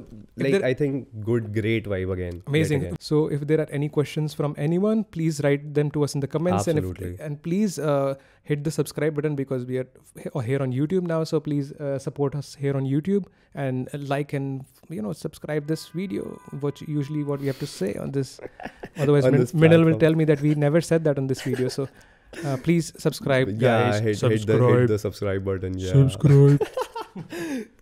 like I think good, great vibe again. Amazing. So if there are any questions from anyone, please write them to us in the comments. Absolutely. And, please uh, hit the subscribe button because we are uh, here on YouTube now. So please uh, support us here on YouTube and like and you know subscribe this video. Which usually what we have to say on this. Otherwise, on will tell me that we never said that on this video. So. Uh, please subscribe, yeah, guys. Hit, subscribe. Hit the, hit the subscribe button. Yeah. Subscribe.